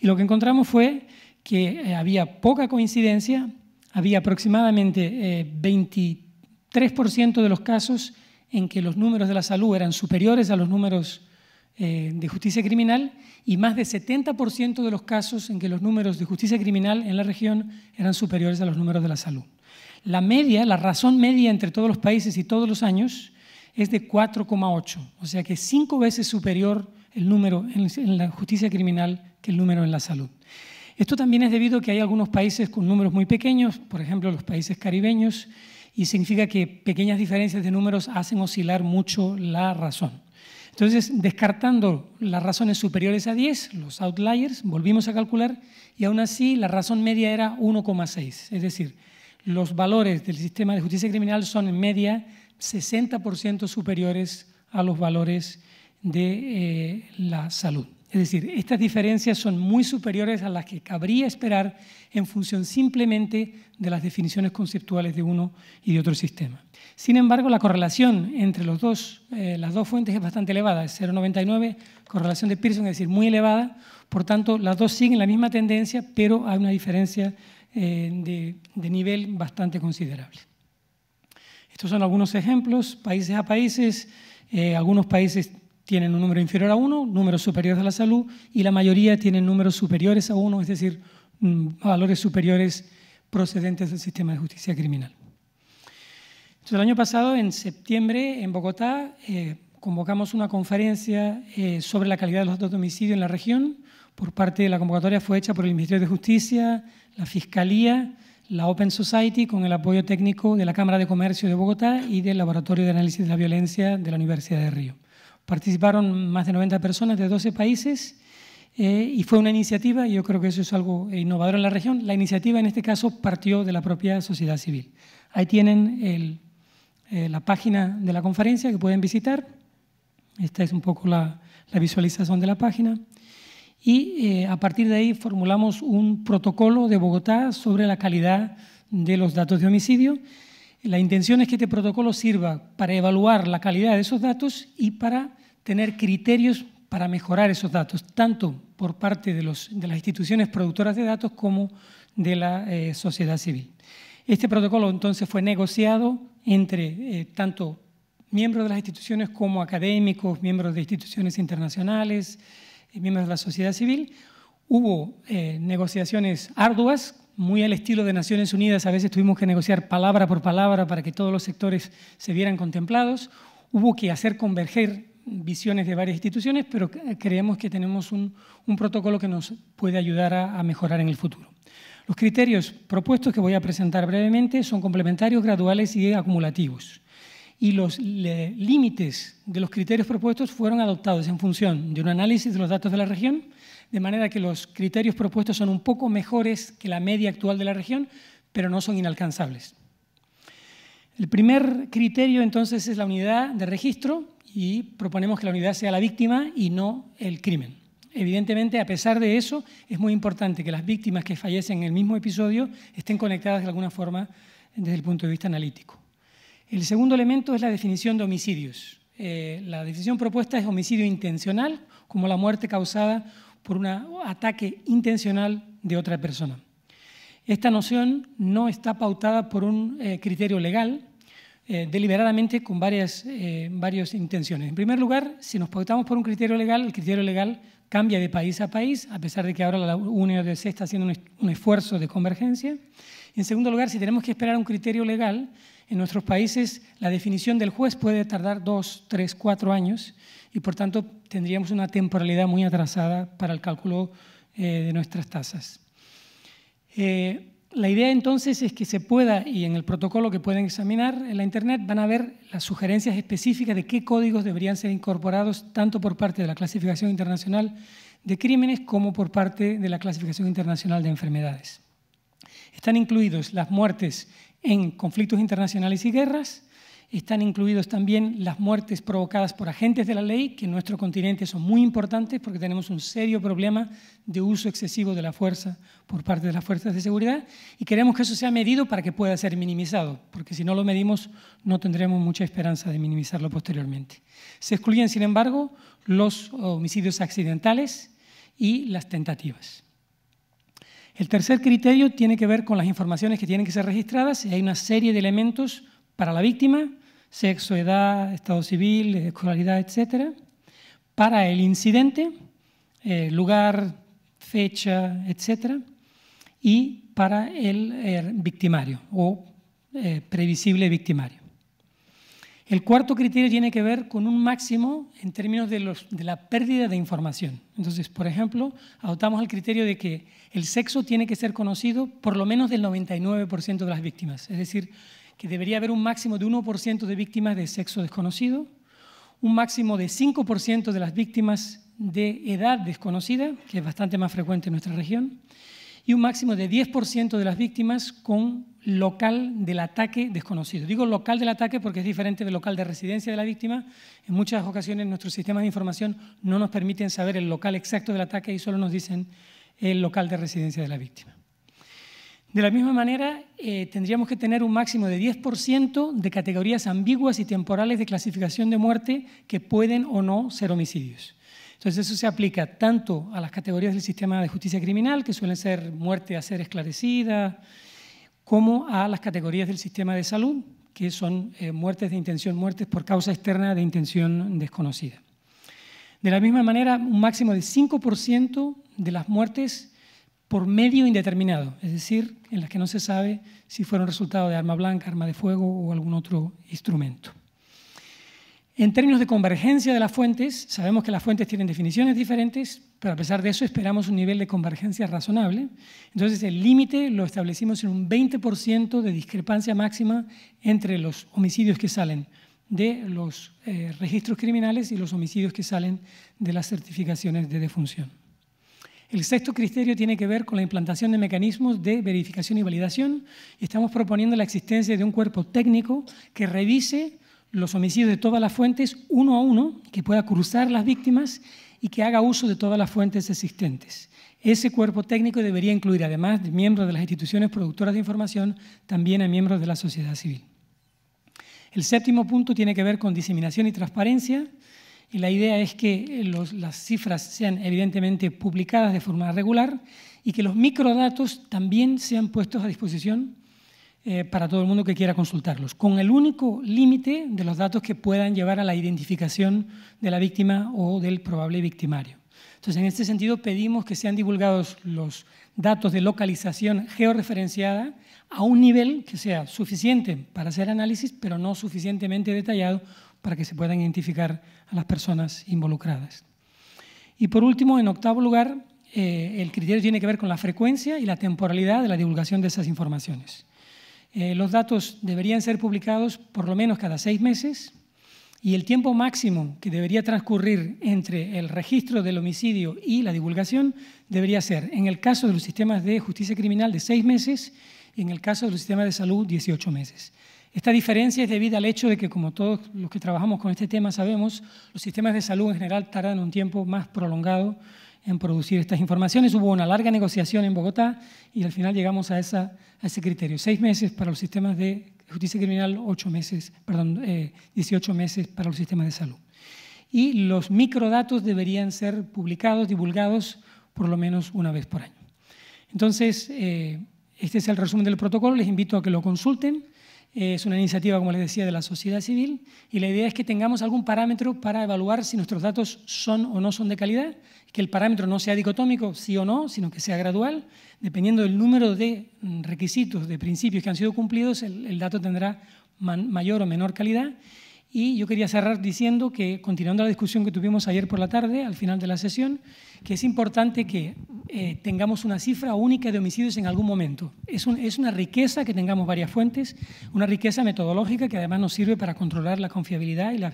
Y lo que encontramos fue que eh, había poca coincidencia había aproximadamente 23% eh, de los casos en que los números de la salud eran superiores a los números eh, de justicia criminal y más de 70% de los casos en que los números de justicia criminal en la región eran superiores a los números de la salud. La media, la razón media entre todos los países y todos los años es de 4,8, o sea que cinco veces superior el número en la justicia criminal que el número en la salud. Esto también es debido a que hay algunos países con números muy pequeños, por ejemplo los países caribeños, y significa que pequeñas diferencias de números hacen oscilar mucho la razón. Entonces, descartando las razones superiores a 10, los outliers, volvimos a calcular y aún así la razón media era 1,6. Es decir, los valores del sistema de justicia criminal son en media 60% superiores a los valores de eh, la salud. Es decir, estas diferencias son muy superiores a las que cabría esperar en función simplemente de las definiciones conceptuales de uno y de otro sistema. Sin embargo, la correlación entre eh, las dos fuentes es bastante elevada, es 0,99, correlación de Pearson, es decir, muy elevada. Por tanto, las dos siguen la misma tendencia, pero hay una diferencia eh, de, nivel bastante considerable. Estos son algunos ejemplos, países a países. Eh, algunos países tienen un número inferior a 1, números superiores a la salud, y la mayoría tienen números superiores a 1, es decir, mm, valores superiores procedentes del sistema de justicia criminal. el año pasado, en septiembre, en Bogotá, eh, convocamos una conferencia eh, sobre la calidad de los datos de homicidio en la región. Por parte de la convocatoria fue hecha por el Ministerio de Justicia, la Fiscalía, la Open Society, con el apoyo técnico de la Cámara de Comercio de Bogotá y del Laboratorio de Análisis de la Violencia de la Universidad de Río. Participaron más de 90 personas de 12 países eh, y fue una iniciativa, y yo creo que eso es algo innovador en la región, la iniciativa en este caso partió de la propia sociedad civil. Ahí tienen eh, la página de la conferencia que pueden visitar. Esta es un poco la, visualización de la página. Y eh, a partir de ahí formulamos un protocolo de Bogotá sobre la calidad de los datos de homicidio la intención es que este protocolo sirva para evaluar la calidad de esos datos y para tener criterios para mejorar esos datos, tanto por parte de, las instituciones productoras de datos como de la eh, sociedad civil. Este protocolo entonces fue negociado entre eh, tanto miembros de las instituciones como académicos, miembros de instituciones internacionales, eh, miembros de la sociedad civil. Hubo negociaciones arduas muy al estilo de Naciones Unidas, a veces tuvimos que negociar palabra por palabra para que todos los sectores se vieran contemplados. Hubo que hacer converger visiones de varias instituciones, pero creemos que tenemos un, protocolo que nos puede ayudar a, mejorar en el futuro. Los criterios propuestos que voy a presentar brevemente son complementarios, graduales y acumulativos. Y los límites de los criterios propuestos fueron adoptados en función de un análisis de los datos de la región, de manera que los criterios propuestos son un poco mejores que la media actual de la región, pero no son inalcanzables. El primer criterio entonces es la unidad de registro y proponemos que la unidad sea la víctima y no el crimen. Evidentemente, a pesar de eso, es muy importante que las víctimas que fallecen en el mismo episodio estén conectadas de alguna forma desde el punto de vista analítico. El segundo elemento es la definición de homicidios. Eh, la definición propuesta es homicidio intencional, como la muerte causada por un ataque intencional de otra persona. Esta noción no está pautada por un eh, criterio legal, eh, deliberadamente con eh, varias, intenciones. En primer lugar, si nos pautamos por un criterio legal, el criterio legal cambia de país a país, a pesar de que ahora la Europea está haciendo un, esfuerzo de convergencia. En segundo lugar, si tenemos que esperar un criterio legal, en nuestros países la definición del juez puede tardar dos, tres, cuatro años y por tanto tendríamos una temporalidad muy atrasada para el cálculo eh, de nuestras tasas. Eh, la idea entonces es que se pueda, y en el protocolo que pueden examinar en la Internet, van a ver las sugerencias específicas de qué códigos deberían ser incorporados tanto por parte de la clasificación internacional de crímenes como por parte de la clasificación internacional de enfermedades. Están incluidos las muertes en conflictos internacionales y guerras, están incluidos también las muertes provocadas por agentes de la ley, que en nuestro continente son muy importantes porque tenemos un serio problema de uso excesivo de la fuerza por parte de las fuerzas de seguridad y queremos que eso sea medido para que pueda ser minimizado, porque si no lo medimos no tendremos mucha esperanza de minimizarlo posteriormente. Se excluyen, sin embargo, los homicidios accidentales y las tentativas. El tercer criterio tiene que ver con las informaciones que tienen que ser registradas y hay una serie de elementos para la víctima, sexo, edad, estado civil, escolaridad, etc. Para el incidente, eh, lugar, fecha, etc. Y para el eh, victimario o eh, previsible victimario. El cuarto criterio tiene que ver con un máximo en términos de, los, de, la pérdida de información. Entonces, por ejemplo, adoptamos el criterio de que el sexo tiene que ser conocido por lo menos del 99% de las víctimas. Es decir, debería haber un máximo de 1% de víctimas de sexo desconocido, un máximo de 5% de las víctimas de edad desconocida, que es bastante más frecuente en nuestra región, y un máximo de 10% de las víctimas con local del ataque desconocido. Digo local del ataque porque es diferente del local de residencia de la víctima. En muchas ocasiones nuestros sistemas de información no nos permiten saber el local exacto del ataque y solo nos dicen el local de residencia de la víctima. De la misma manera, eh, tendríamos que tener un máximo de 10% de categorías ambiguas y temporales de clasificación de muerte que pueden o no ser homicidios. Entonces eso se aplica tanto a las categorías del sistema de justicia criminal, que suelen ser muerte a ser esclarecida, como a las categorías del sistema de salud, que son eh, muertes de intención, muertes por causa externa de intención desconocida. De la misma manera, un máximo de 5% de las muertes por medio indeterminado, es decir, en las que no se sabe si fueron resultado de arma blanca, arma de fuego o algún otro instrumento. En términos de convergencia de las fuentes, sabemos que las fuentes tienen definiciones diferentes, pero a pesar de eso esperamos un nivel de convergencia razonable. Entonces el límite lo establecimos en un 20% de discrepancia máxima entre los homicidios que salen de los eh, registros criminales y los homicidios que salen de las certificaciones de defunción. El sexto criterio tiene que ver con la implantación de mecanismos de verificación y validación estamos proponiendo la existencia de un cuerpo técnico que revise los homicidios de todas las fuentes uno a uno, que pueda cruzar las víctimas y que haga uso de todas las fuentes existentes. Ese cuerpo técnico debería incluir, además de miembros de las instituciones productoras de información, también a miembros de la sociedad civil. El séptimo punto tiene que ver con diseminación y transparencia. Y la idea es que eh, las cifras sean evidentemente publicadas de forma regular y que los microdatos también sean puestos a disposición eh, para todo el mundo que quiera consultarlos, con el único límite de los datos que puedan llevar a la identificación de la víctima o del probable victimario. Entonces, en este sentido, pedimos que sean divulgados los datos de localización georreferenciada a un nivel que sea suficiente para hacer análisis, pero no suficientemente detallado para que se puedan identificar a las personas involucradas. Y por último, en octavo lugar, eh, el criterio tiene que ver con la frecuencia y la temporalidad de la divulgación de esas informaciones. Eh, los datos deberían ser publicados por lo menos cada seis meses y el tiempo máximo que debería transcurrir entre el registro del homicidio y la divulgación debería ser, en el caso de los sistemas de justicia criminal, de seis meses y en el caso de los sistemas de salud, 18 meses. Esta diferencia es debido al hecho de que, como todos los que trabajamos con este tema sabemos, los sistemas de salud en general tardan un tiempo más prolongado en producir estas informaciones. Hubo una larga negociación en Bogotá y al final llegamos a, esa, a ese criterio. Seis meses para los sistemas de justicia criminal, ocho meses, perdón, 18 eh, meses para los sistemas de salud. Y los microdatos deberían ser publicados, divulgados por lo menos una vez por año. Entonces, eh, este es el resumen del protocolo. Les invito a que lo consulten. Es una iniciativa, como les decía, de la sociedad civil y la idea es que tengamos algún parámetro para evaluar si nuestros datos son o no son de calidad, que el parámetro no sea dicotómico, sí o no, sino que sea gradual. Dependiendo del número de mm, requisitos, de principios que han sido cumplidos, el, dato tendrá mayor o menor calidad y yo quería cerrar diciendo que, continuando la discusión que tuvimos ayer por la tarde, al final de la sesión, que es importante que eh, tengamos una cifra única de homicidios en algún momento. Es, una riqueza que tengamos varias fuentes, una riqueza metodológica que además nos sirve para controlar la confiabilidad y la,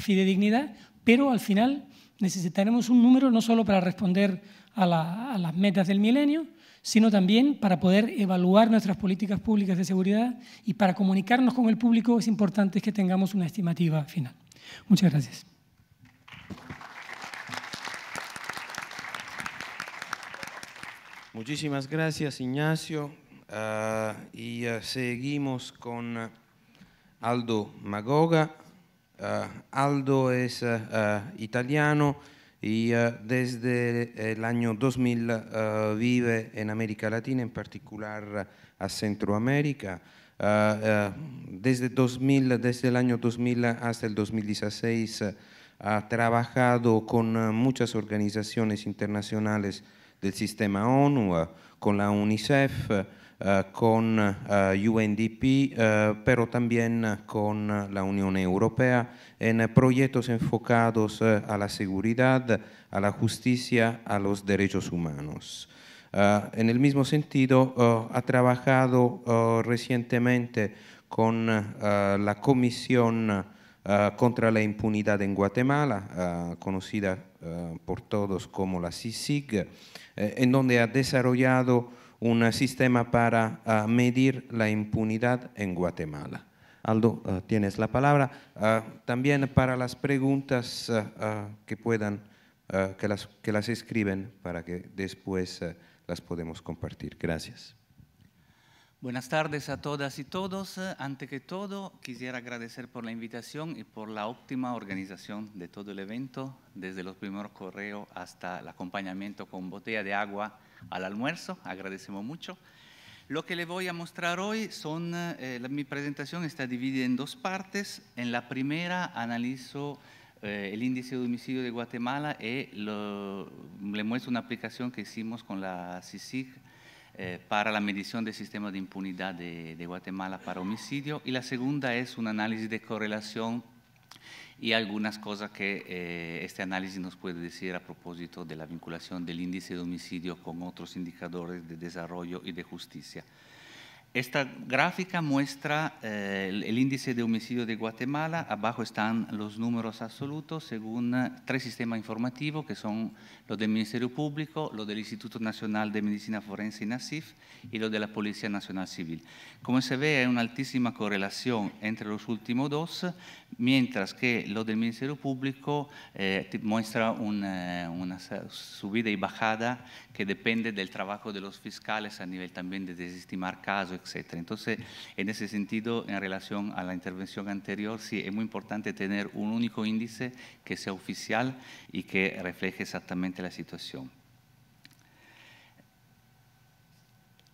fidedignidad, pero al final necesitaremos un número no solo para responder a las metas del milenio, sino también para poder evaluar nuestras políticas públicas de seguridad y para comunicarnos con el público es importante que tengamos una estimativa final. Muchas gracias. Muchísimas gracias, Ignacio. Ah, y ah, seguimos con ah, Aldo Magoga. Aldo es italiano y ah, desde el año 2000 ah, vive en América Latina, en particular ah, a Centroamérica. desde, desde el año 2000 hasta el 2016 ha trabajado con muchas organizaciones internacionales del sistema ONU, con la UNICEF, eh, con eh, UNDP, eh, pero también con la Unión Europea, en proyectos enfocados a la seguridad, a la justicia, a los derechos humanos. en el mismo sentido, ha trabajado recientemente con la Comisión contra la Impunidad en Guatemala, conocida por todos como la CICIG, en donde ha desarrollado un sistema para ah, medir la impunidad en Guatemala. Aldo, ah, tienes la palabra. Ah, también para las preguntas que puedan, que, las, que las escriben para que después las podemos compartir. Gracias. Buenas tardes a todas y todos. Ante que todo, quisiera agradecer por la invitación y por la óptima organización de todo el evento, desde los primeros correos hasta el acompañamiento con botella de agua al almuerzo, agradecemos mucho. Lo que le voy a mostrar hoy son, eh, mi presentación está dividida en dos partes. En la primera analizo eh, el índice de homicidio de Guatemala y eh, le muestro una aplicación que hicimos con la CICIG para la medición del sistema de impunidad de, de Guatemala para homicidio. Y la segunda es un análisis de correlación y algunas cosas que eh, este análisis nos puede decir a propósito de la vinculación del índice de homicidio con otros indicadores de desarrollo y de justicia. Esta gráfica muestra eh, el, índice de homicidio de Guatemala. Abajo están los números absolutos según eh, tres sistemas informativos, que son los del Ministerio Público, los del Instituto Nacional de Medicina Forense, INASIF, y los de la Policía Nacional Civil. Como se ve, hay una altísima correlación entre los últimos dos, mientras que lo del Ministerio Público eh, muestra una, una, subida y bajada que depende del trabajo de los fiscales a nivel también de desestimar casos, etc. Entonces, en ese sentido, en relación a la intervención anterior, sí, es muy importante tener un único índice que sea oficial y que refleje exactamente la situación.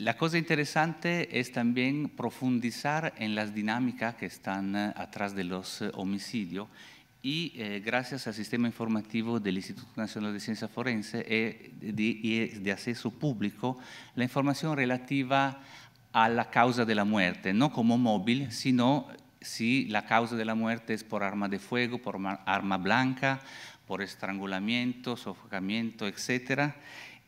La cosa interesante es también profundizar en las dinámicas que están eh, atrás de los eh, homicidios y eh, gracias al sistema informativo del Instituto Nacional de Ciencia Forense y de, de acceso público, la información relativa a la causa de la muerte, no como móvil, sino si la causa de la muerte es por arma de fuego, por arma blanca, por estrangulamiento, sofocamiento, etcétera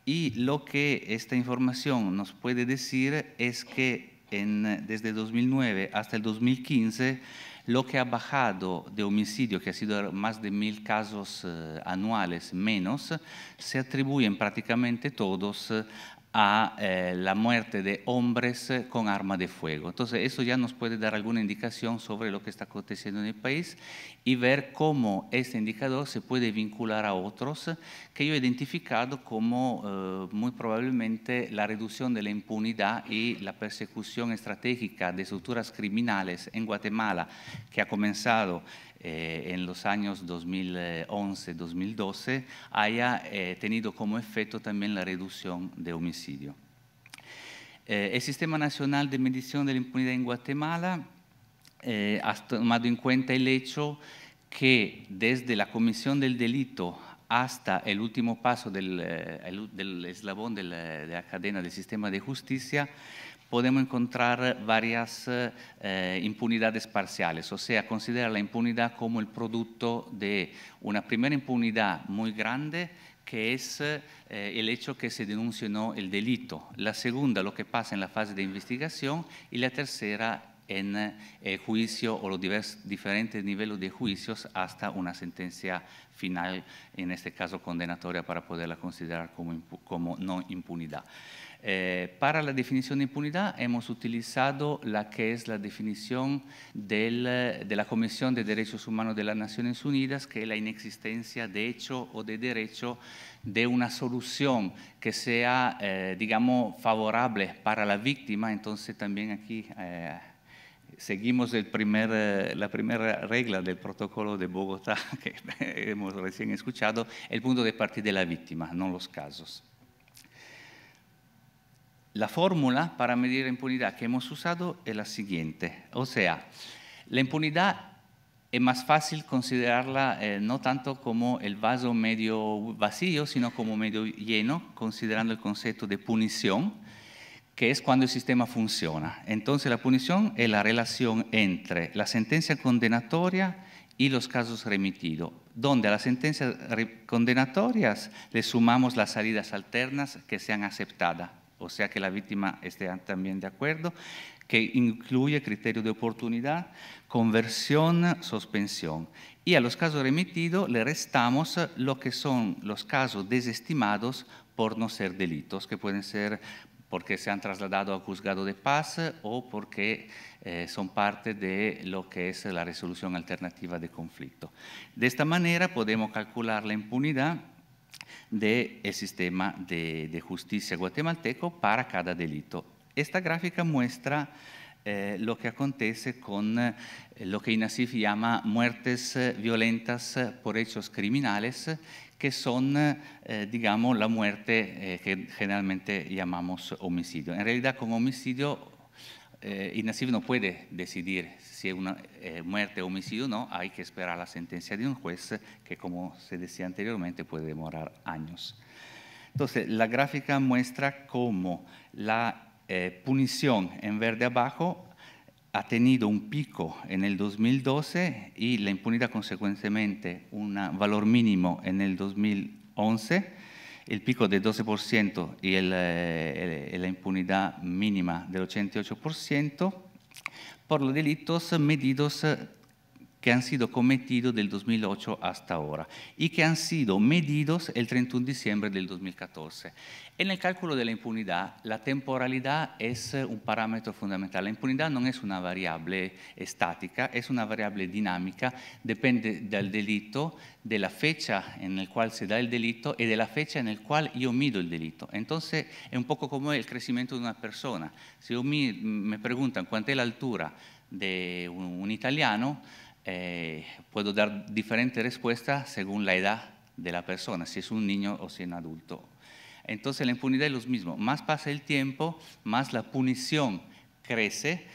y lo que esta información nos puede decir es que en, desde 2009 hasta el 2015 lo que ha bajado de homicidio, que ha sido más de mil casos eh, anuales menos, se atribuyen prácticamente todos eh, a eh, la muerte de hombres con arma de fuego. Entonces, eso ya nos puede dar alguna indicación sobre lo que está aconteciendo en el país y ver cómo este indicador se puede vincular a otros que yo he identificado como eh, muy probablemente la reducción de la impunidad y la persecución estratégica de estructuras criminales en Guatemala, que ha comenzado eh, en los años 2011-2012, haya eh, tenido como efecto también la reducción de homicidio. el Sistema Nacional de Medición de la Impunidad en Guatemala eh, has tomado en cuenta el hecho que desde la comisión del delito hasta el último paso del, eh, eslabón de la, cadena del sistema de justicia, podemos encontrar varias eh, eh, impunidades parciales, o sea, considerar la impunidad como el producto de una primera impunidad muy grande que es el hecho que se denunció el delito, la segunda lo que pasa en la fase de investigación y la tercera en eh, eh, juicio o los diferentes niveles de juicios hasta una sentencia final, en este caso condenatoria, para poderla considerar como, como no impunidad. Eh, para la definición de impunidad hemos utilizado la que es la definición de la Comisión de Derechos Humanos de las Naciones Unidas, que es la inexistencia de hecho o de derecho de una solución que sea, digamos, favorable para la víctima. Entonces también aquí seguimos eh, la primera regla del protocolo de Bogotá que hemos recién escuchado, el punto de partida de la víctima, no los casos. La fórmula para medir la impunidad que hemos usado es la siguiente, o sea, la impunidad es más fácil considerarla eh, no tanto como el vaso medio vacío, sino como medio lleno, considerando el concepto de punición que es cuando el sistema funciona. Entonces la punición es la relación entre la sentencia condenatoria y los casos remitidos, donde a las sentencias condenatorias le sumamos las salidas alternas que sean aceptadas, o sea que la víctima esté también de acuerdo, que incluye criterio de oportunidad, conversión, suspensión. Y a los casos remitidos le restamos lo que son los casos desestimados por no ser delitos, que pueden ser porque se han trasladado a juzgado de paz eh, o porque eh, son parte de lo que es la resolución alternativa de conflicto. De esta manera podemos calcular la impunidad del sistema de, justicia guatemalteco para cada delito. Esta gráfica muestra eh, lo que acontece con lo que INASIF llama muertes violentas por hechos criminales que son, eh, eh, digamos, la muerte eh, que generalmente llamamos homicidio. En realidad, con homicidio, el nacido no puede decidir si es una muerte o homicidio no, hay que esperar la sentencia de un juez que, como se decía anteriormente, puede demorar años. Entonces, la gráfica muestra cómo la punición en verde abajo ha tenido un pico en el 2012 y la impunidad consecuentemente un valor mínimo en el 2011, el pico del 12% y eh, la impunidad mínima del 88% por los delitos medidos que han sido cometidos del 2008 hasta ahora y que han sido medidos el 31 de diciembre del 2014. En el cálculo de la impunidad, la temporalidad es eh, un parámetro fundamental. La impunidad no es una variable estática, es una variable dinámica, depende del delito, de la fecha en la cual se da el delito y de la fecha en la cual yo mido el delito. Entonces, es un poco como el crecimiento de una persona. Si yo me preguntan cuánto es la altura de un, un italiano, Eh, puedo dar diferentes respuestas según la edad de la persona, si es un niño o si es un adulto. Entonces la impunidad es lo mismo, más pasa el tiempo, más la punición crece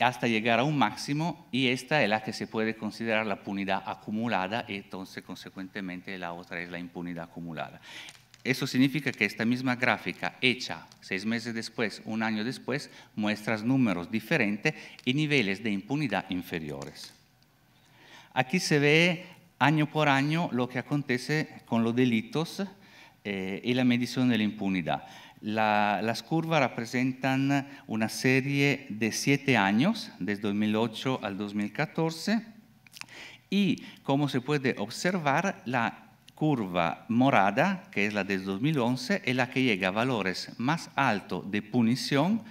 hasta llegar a un máximo y esta es la que se puede considerar la punidad acumulada y entonces consecuentemente la otra es la impunidad acumulada. Eso significa que esta misma gráfica hecha seis meses después, un año después, muestra números diferentes y niveles de impunidad inferiores. Aquí se ve año por año lo que acontece con los delitos eh, y la medición de la impunidad. La, las curvas representan una serie de siete años, desde 2008 al 2014, y como se puede observar, la curva morada, que es la del 2011, es la que llega a valores más altos de punición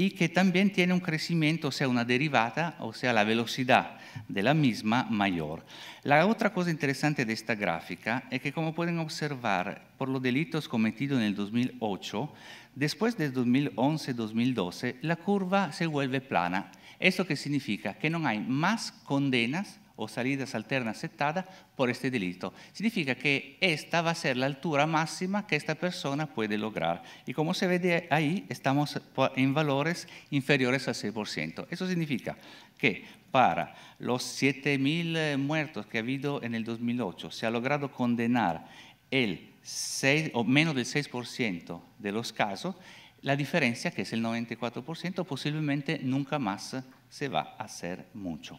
y que también tiene un crecimiento, o sea, una derivada, o sea, la velocidad de la misma mayor. La otra cosa interesante de esta gráfica es que, como pueden observar, por los delitos cometidos en el 2008, después del 2011-2012, la curva se vuelve plana. ¿Esto qué significa? Que no hay más condenas o salidas alternas aceptadas por este delito. Significa que esta va a ser la altura máxima que esta persona puede lograr. Y como se ve ahí, estamos en valores inferiores al 6%. Eso significa que para los 7.000 eh, muertos que ha habido en el 2008, se ha logrado condenar el 6 o menos del 6% de los casos, la diferencia, que es el 94%, posiblemente nunca más se va a hacer mucho.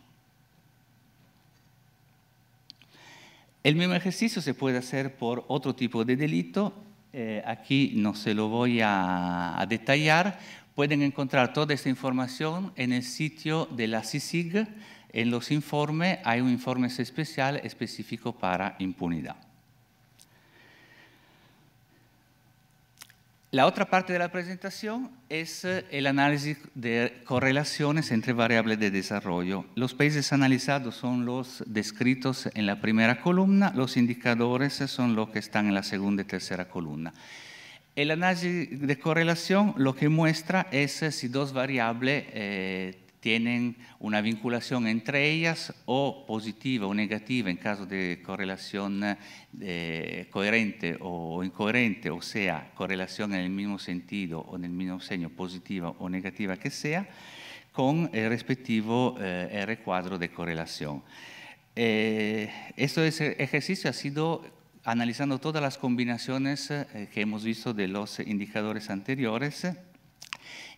El mismo ejercicio se puede hacer por otro tipo de delito. Eh, aquí no se lo voy a, a, detallar. Pueden encontrar toda esta información en el sitio de la CICIG. En los informes hay un informe especial específico para impunidad. La otra parte de la presentación es eh, el análisis de correlaciones entre variables de desarrollo. Los países analizados son los descritos en la primera columna, los indicadores eh, son los que están en la segunda y tercera columna. El análisis de correlación lo que muestra es eh, si dos variables tienen una vinculación entre ellas o positiva o negativa en caso de correlación eh, coherente o incoherente, o sea, correlación en el mismo sentido o en el mismo seño, positiva o negativa que sea, con el respectivo eh, R cuadro de correlación. este ejercicio ha sido analizando todas las combinaciones que hemos visto de los indicadores anteriores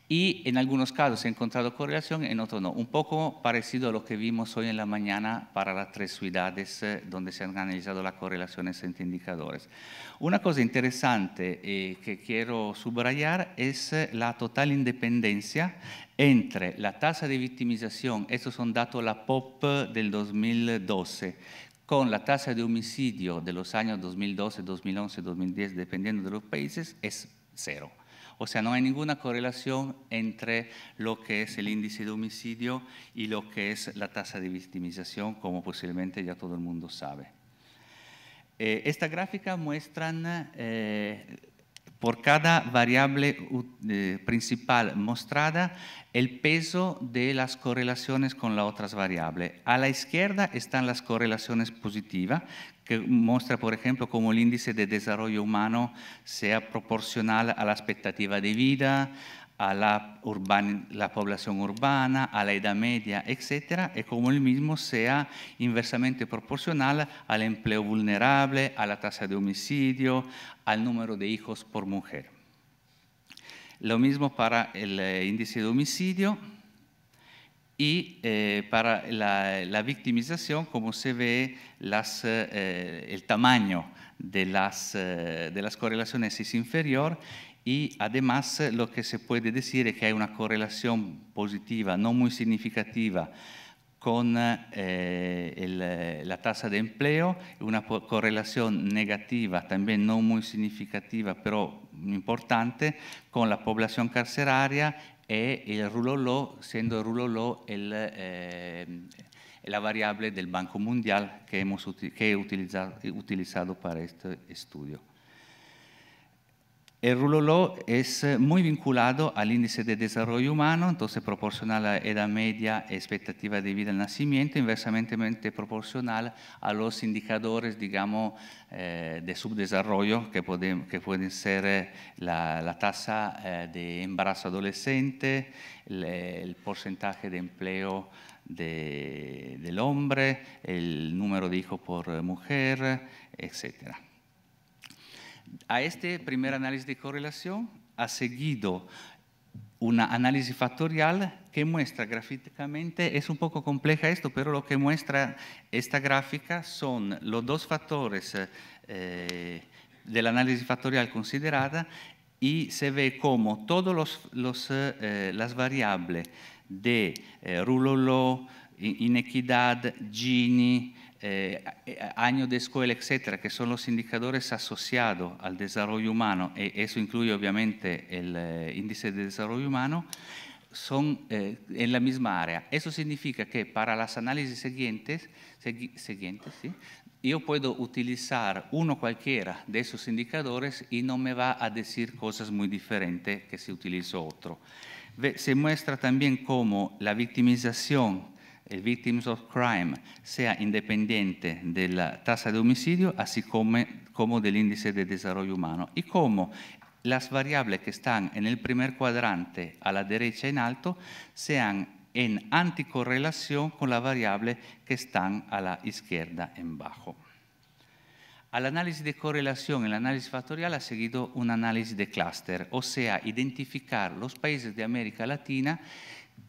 y en algunos casos se ha encontrado correlación, en otros no. Un poco parecido a lo que vimos hoy en la mañana para las tres ciudades eh, donde se han analizado las correlaciones entre indicadores. Una cosa interesante eh, que quiero subrayar es eh, la total independencia entre la tasa de victimización, estos son datos de la POP del 2012, con la tasa de homicidio de los años 2012, 2011, 2010, dependiendo de los países, es cero. O sea, no hay ninguna correlación entre lo que es el índice de homicidio y lo que es la tasa de victimización, como posiblemente ya todo el mundo sabe. Eh, esta gráfica muestra eh, por cada variable eh, principal mostrada el peso de las correlaciones con las otras variables. A la izquierda están las correlaciones positivas, que muestra, por ejemplo, cómo el índice de desarrollo humano sea proporcional a la expectativa de vida, a la, población urbana, a la edad media, etcétera, y cómo el mismo sea inversamente proporcional al empleo vulnerable, a la tasa de homicidio, al número de hijos por mujer. Lo mismo para el eh, índice de homicidio, y eh, para la, victimización, como se ve eh, eh, el tamaño de las, correlaciones es inferior y además lo que se puede decir es que hay una correlación positiva, no muy significativa, con la tasa de empleo, una correlación negativa, también no muy significativa, pero importante, con la población carceraria e il rule law, essendo il rule il, eh, la variabile del Banco Mundial che, hemos, utilizzato per questo studio. El RULOLO es eh, muy vinculado al índice de desarrollo humano, entonces proporcional a la edad media y expectativa de vida al nacimiento, inversamente proporcional a los indicadores, digamos, eh, de subdesarrollo, que, pueden, ser eh, la, tasa de embarazo adolescente, el, porcentaje de empleo del hombre, el número de hijos por mujer, etcétera a este primer análisis de correlación ha seguido una análisis factorial que muestra gráficamente, es un poco compleja esto, pero lo que muestra esta gráfica son los dos factores eh, eh, del análisis factorial considerada y se ve como todas eh, las variables de Rulolo, inequidad, Gini, eh, año de escuela, etcétera, que son los indicadores asociados al desarrollo humano, y eh, eso incluye obviamente el eh, índice de desarrollo humano, son en la misma área. Eso significa que para las análisis siguientes, siguientes yo puedo utilizar uno cualquiera de esos indicadores y no me va a decir cosas muy diferentes que si utilizo otro. Se muestra también cómo la victimización Eh, Victims of Crime sia indipendente della tassa di omicidio, così come, come dell'indice di sviluppo umano. E come le variabili che stanno nel primo quadrante alla destra in alto siano in anticorrelazione con la variabile che sta alla izquierda in basso. All'analisi di correlazione e all'analisi fattoriale ha seguito un'analisi di cluster, ossia identificare i paesi di America Latina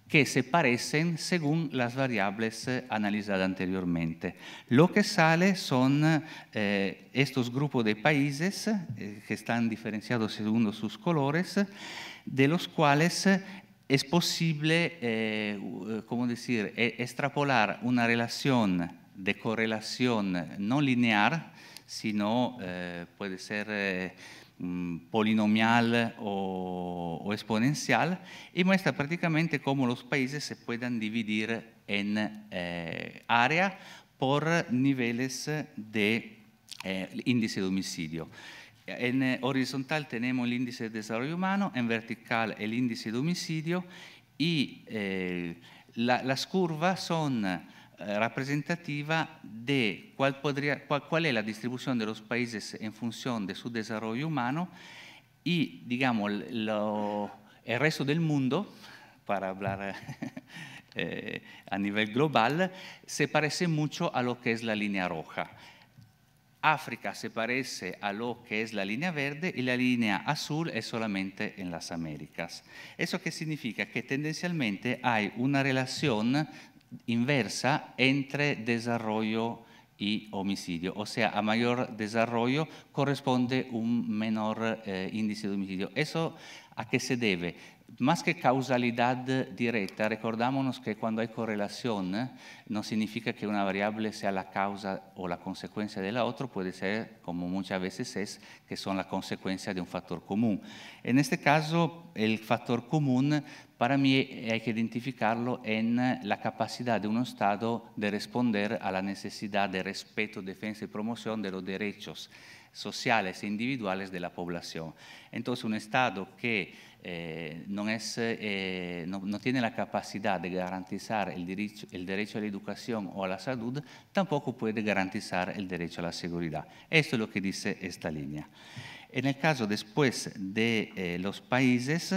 que se parecen según las variables eh, analizadas anteriormente. Lo que sale son eh, estos grupos de países eh, que están diferenciados según sus colores, de los cuales es posible, decir?, e, extrapolar una relación de correlación no lineal sino eh, puede ser eh, mm, polinomial o, o, exponencial y muestra praticamente come los países se pueden dividere in eh, área por niveles di eh, índice de homicidio. En eh, horizontal tenemos el índice di desarrollo umano, in vertical el índice de homicidio y la, las curvas son Eh, representativa de cuál, podría, cuál, es la distribución de los países en función de su desarrollo humano y, digamos, el resto del mundo, para hablar eh, a nivel global, se parece mucho a lo que es la línea roja. África se parece a lo que es la línea verde y la línea azul es solamente en las Américas. ¿Eso qué significa? Que tendencialmente hay una relación inversa entre desarrollo y homicidio. O sea, a mayor desarrollo corresponde un menor eh, índice de homicidio. ¿Eso a qué se debe? Más que causalidad directa, recordámonos que cuando hay correlación eh, no significa que una variable sea la causa o la consecuencia de la otra, puede ser, como muchas veces es, que son la consecuencia de un factor común. En este caso, el factor común para mí eh, hay que identificarlo en eh, la capacidad de un Estado de responder a la necesidad de respeto, defensa y promoción de los derechos sociales e individuales de la población. Entonces, un Estado que eh, no, tiene la capacidad de garantizar el derecho, derecho a la educación o a la salud, tampoco puede garantizar el derecho a la seguridad. Esto es lo que dice esta línea. En el caso después de los países,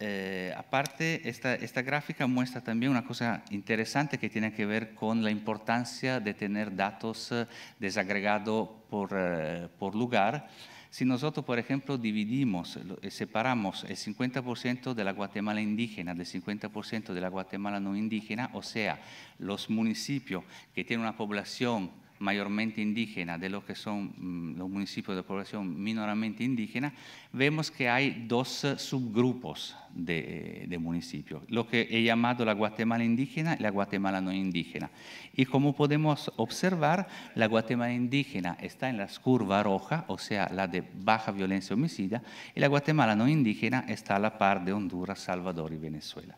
eh, aparte, esta, esta, gráfica muestra también una cosa interesante que tiene que ver con la importancia de tener datos eh, desagregados por, eh, por lugar. Si nosotros, por ejemplo, dividimos, separamos el 50% de la Guatemala indígena del 50% de la Guatemala no indígena, o sea, los municipios que tienen una población mayormente indígena, de lo que son mm, los municipios de población minoramente indígena, vemos que hay dos subgrupos de, de municipios, lo que he llamado la Guatemala indígena y la Guatemala no indígena. Y como podemos observar, la Guatemala indígena está en la curva roja, o sea, la de baja violencia homicida, y la Guatemala no indígena está a la par de Honduras, Salvador y Venezuela.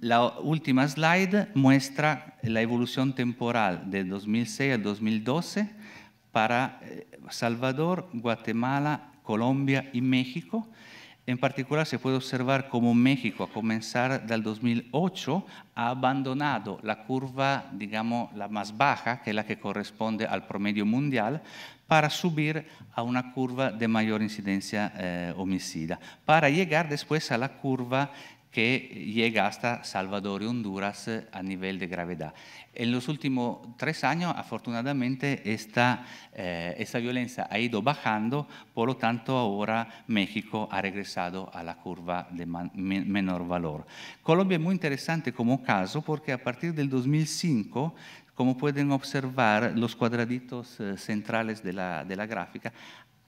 La última slide muestra la evolución temporal de 2006 a 2012 para eh, Salvador, Guatemala, Colombia y México. En particular se puede observar cómo México, a comenzar del 2008, ha abandonado la curva, digamos, la más baja, que es la que corresponde al promedio mundial, para subir a una curva de mayor incidencia eh, homicida, para llegar después a la curva que llega hasta Salvador y Honduras eh, a nivel de gravedad. En los últimos tres años, afortunadamente, esta, eh, esta violencia ha ido bajando, por lo tanto, ahora México ha regresado a la curva de menor valor. Colombia es muy interesante como caso porque a partir del 2005 como pueden observar, los cuadraditos eh, centrales de la, de la, gráfica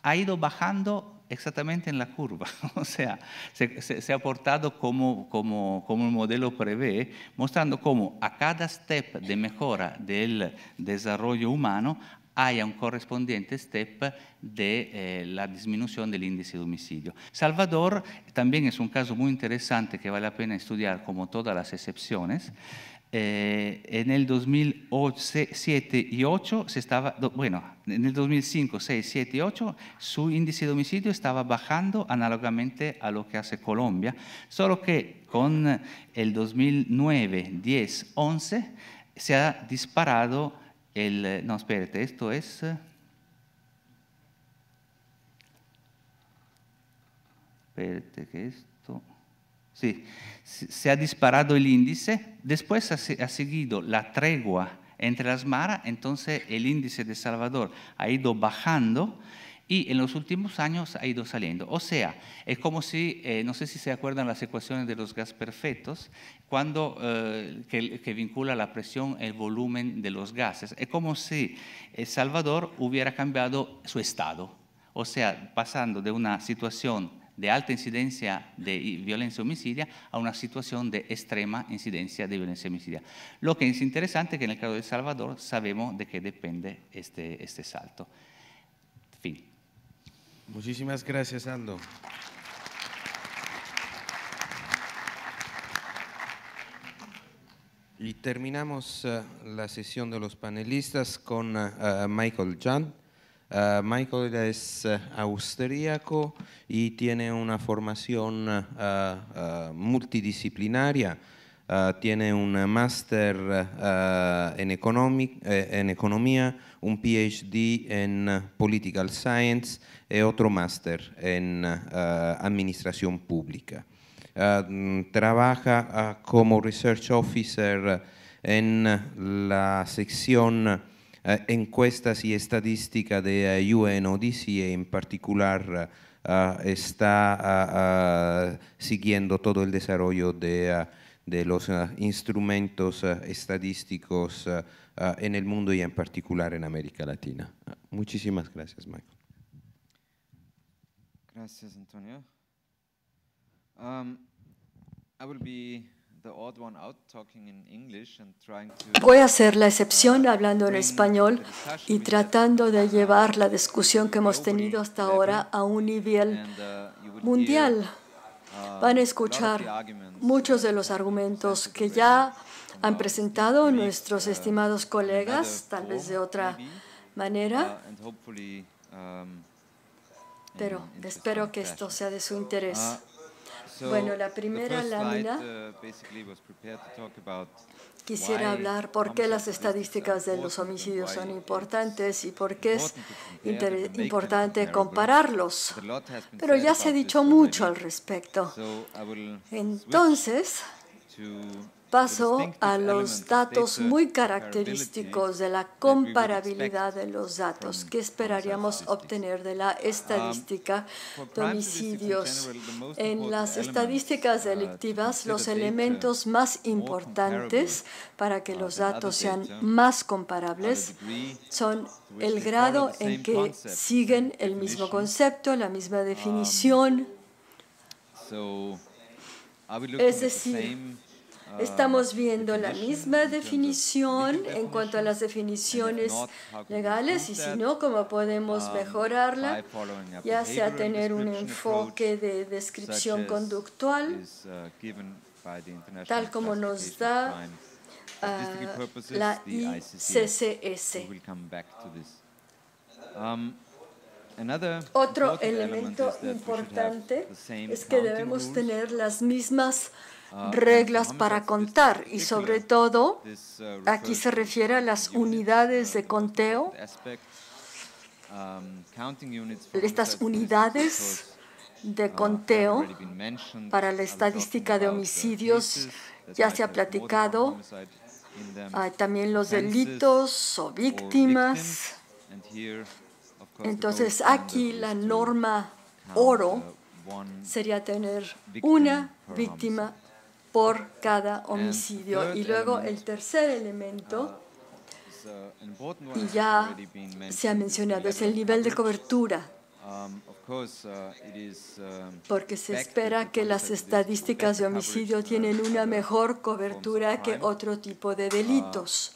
ha ido bajando exactamente en la curva, o sea, se, ha portado como, como, como, el modelo prevé, mostrando cómo a cada step de mejora del desarrollo humano hay un correspondiente step de eh, la disminución del índice de homicidio. Salvador también es un caso muy interesante que vale la pena estudiar como todas las excepciones eh, en el 2007 y 8 se estaba, bueno, en el 2005, 6, 7 y 8 su índice de homicidio estaba bajando análogamente a lo que hace Colombia, solo que con eh, el 2009, 10, 11 se ha disparado el, eh, no, espérate, esto es... Eh, espérate, que esto... Sí. Se ha disparado el índice, después ha seguido la tregua entre las maras, entonces el índice de Salvador ha ido bajando y en los últimos años ha ido saliendo. O sea, es como si, eh, no sé si se acuerdan las ecuaciones de los gas perfectos, cuando, eh, que, que, vincula la presión el volumen de los gases. Es como si El eh, Salvador hubiera cambiado su estado, o sea, pasando de una situación de alta incidencia de violencia homicidia a una situación de extrema incidencia de violencia homicidia. Lo que es interesante es que en el caso de El Salvador sabemos de qué depende este, este salto. Fin. Muchísimas gracias, Aldo. Y terminamos eh, la sesión de los panelistas con eh, eh, Michael John. Ah, Michael es ah, austríaco y tiene una formación ah, multidisciplinaria. tiene un máster en, eh, en, economía, un PhD en Political Science y eh, otro máster en Administración Pública. Mm, trabaja como Research Officer en la sección eh, encuestas y estadística de eh, UNODC, en particular eh, está siguiendo todo el desarrollo de, los instrumentos estadísticos en el mundo y en particular en América Latina. Ah, muchísimas gracias, Michael. Gracias, Antonio. Um, I will be Voy a hacer la excepción hablando en español y tratando de llevar la discusión que hemos tenido hasta uh, ahora a un nivel uh, mundial. Uh, Van a escuchar muchos de los argumentos que ya han presentado nuestros estimados colegas, tal vez de otra manera, um, pero espero que esto sea de su interés bueno, la primera lámina uh, quisiera hablar por qué las estadísticas de los homicidios son importantes y por qué es importante compararlos. Pero ya se ha dicho mucho al respecto. Entonces, paso a los datos muy característicos de la comparabilidad de los datos que esperaríamos obtener de la um, estadística de homicidios. En las estadísticas delictivas, los elementos más importantes para que uh, los datos sean más comparables son el grado en que siguen el mismo concepto, la misma um, definición. Es decir, Estamos viendo la misma definición en cuanto a las definiciones legales y si no, cómo podemos um, mejorarla, ya sea tener un enfoque de descripción conductual, uh, tal como nos da uh, la ICCS. Um, Otro elemento importante es que debemos tener las mismas Ah, reglas para este contar y este sobre todo uh, aquí se refiere a las unidades uh, de conteo, um, estas unidades de uh, conteo para la estadística de homicidios ya se ha platicado, también los delitos o víctimas. Entonces aquí la norma oro sería tener una víctima por cada homicidio. Y luego el tercer elemento, ah, uh, y ya se ha mencionado, es el nivel de cobertura um, uh, um, porque se espera que las estadísticas de homicidio uh, tienen una mejor cobertura que otro tipo de delitos.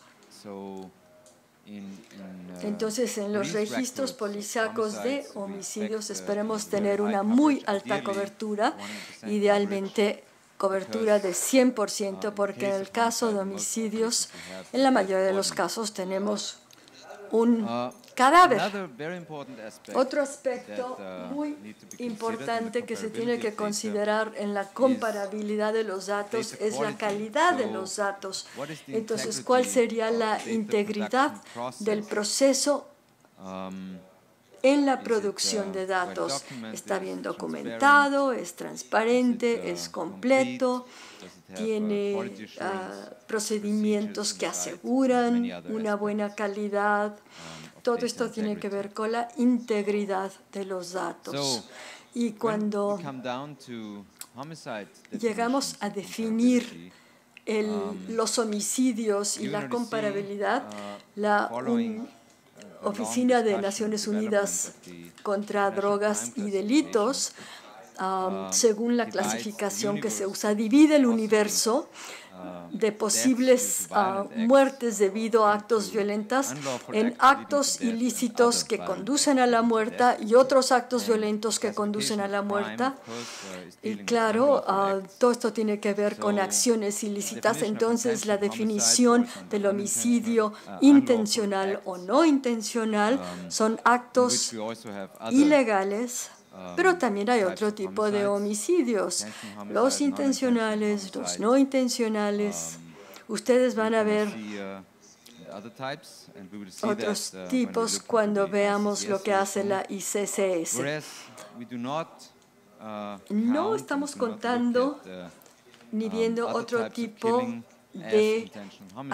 Entonces, en los registros policíacos de homicidios esperemos tener una muy alta cobertura, idealmente cobertura de 100% ah, porque en el caso de homicidios, en la mayoría de los casos tenemos un ah, cadáver. Otro aspecto uh, muy importante que se tiene que considerar en la comparabilidad de los datos es la calidad de los datos. Entonces, ¿cuál sería la integridad del proceso um, en la producción uh, de datos. Está bien documentado, es uh, transparente, es completo, uh, tiene ah, procedimientos que aseguran una buena um, calidad. Todo esto tiene que ver con la integridad de los datos. Y cuando llegamos a definir um, los homicidios y la comparabilidad, la Oficina de Naciones Unidas contra Drogas y Delitos, según la clasificación que se usa, divide el universo de um, posibles ah, muertes debido a actos violentas en actos ilícitos que conducen a la muerte y otros actos violentos que conducen a la muerte. Uh, y claro, ah, todo esto tiene que ver con acciones ilícitas. Entonces, la definición del homicidio uh, intencional o no intencional um, son actos ilegales Ah, Pero también hay otro tipo de homicidios, los intencionales, los no intencionales. Um, Ustedes van a ver uh, otros uh, tipos cuando veamos lo que hace la ICCS. Uh, no estamos contando ni um, viendo otro tipo de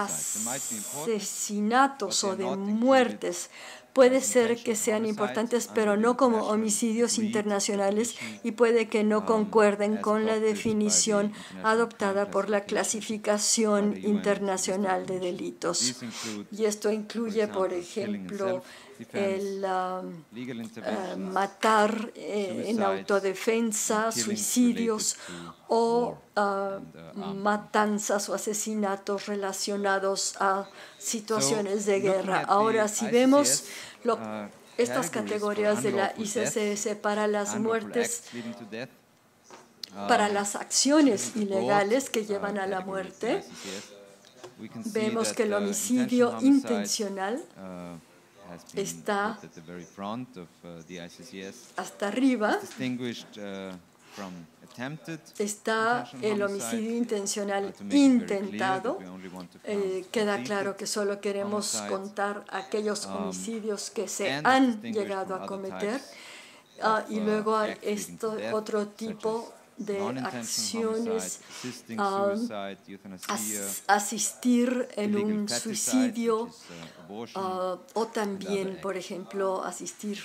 asesinatos o de muertes, Puede ser que sean importantes, pero no como homicidios internacionales y puede que no um, concuerden con la definición adoptada por la clasificación internacional de delitos. Y esto incluye, por ejemplo, el um, eh, matar eh, en autodefensa, suicidios o ah, uh, matanzas o asesinatos relacionados a situaciones de guerra. Ahora, si vemos uh, estas categorías de la ICCS para las muertes, uh, para las acciones ilegales que llevan a la muerte, vemos que el homicidio intencional está uh, hasta arriba. Uh, está el homicidio intencional intentado. Eh, queda claro que solo queremos contar aquellos um, homicidios que se han llegado a cometer. Ah, y uh, luego hay otro tipo de acciones, um, asistir en un suicidio uh, uh, o también, por ejemplo, asistir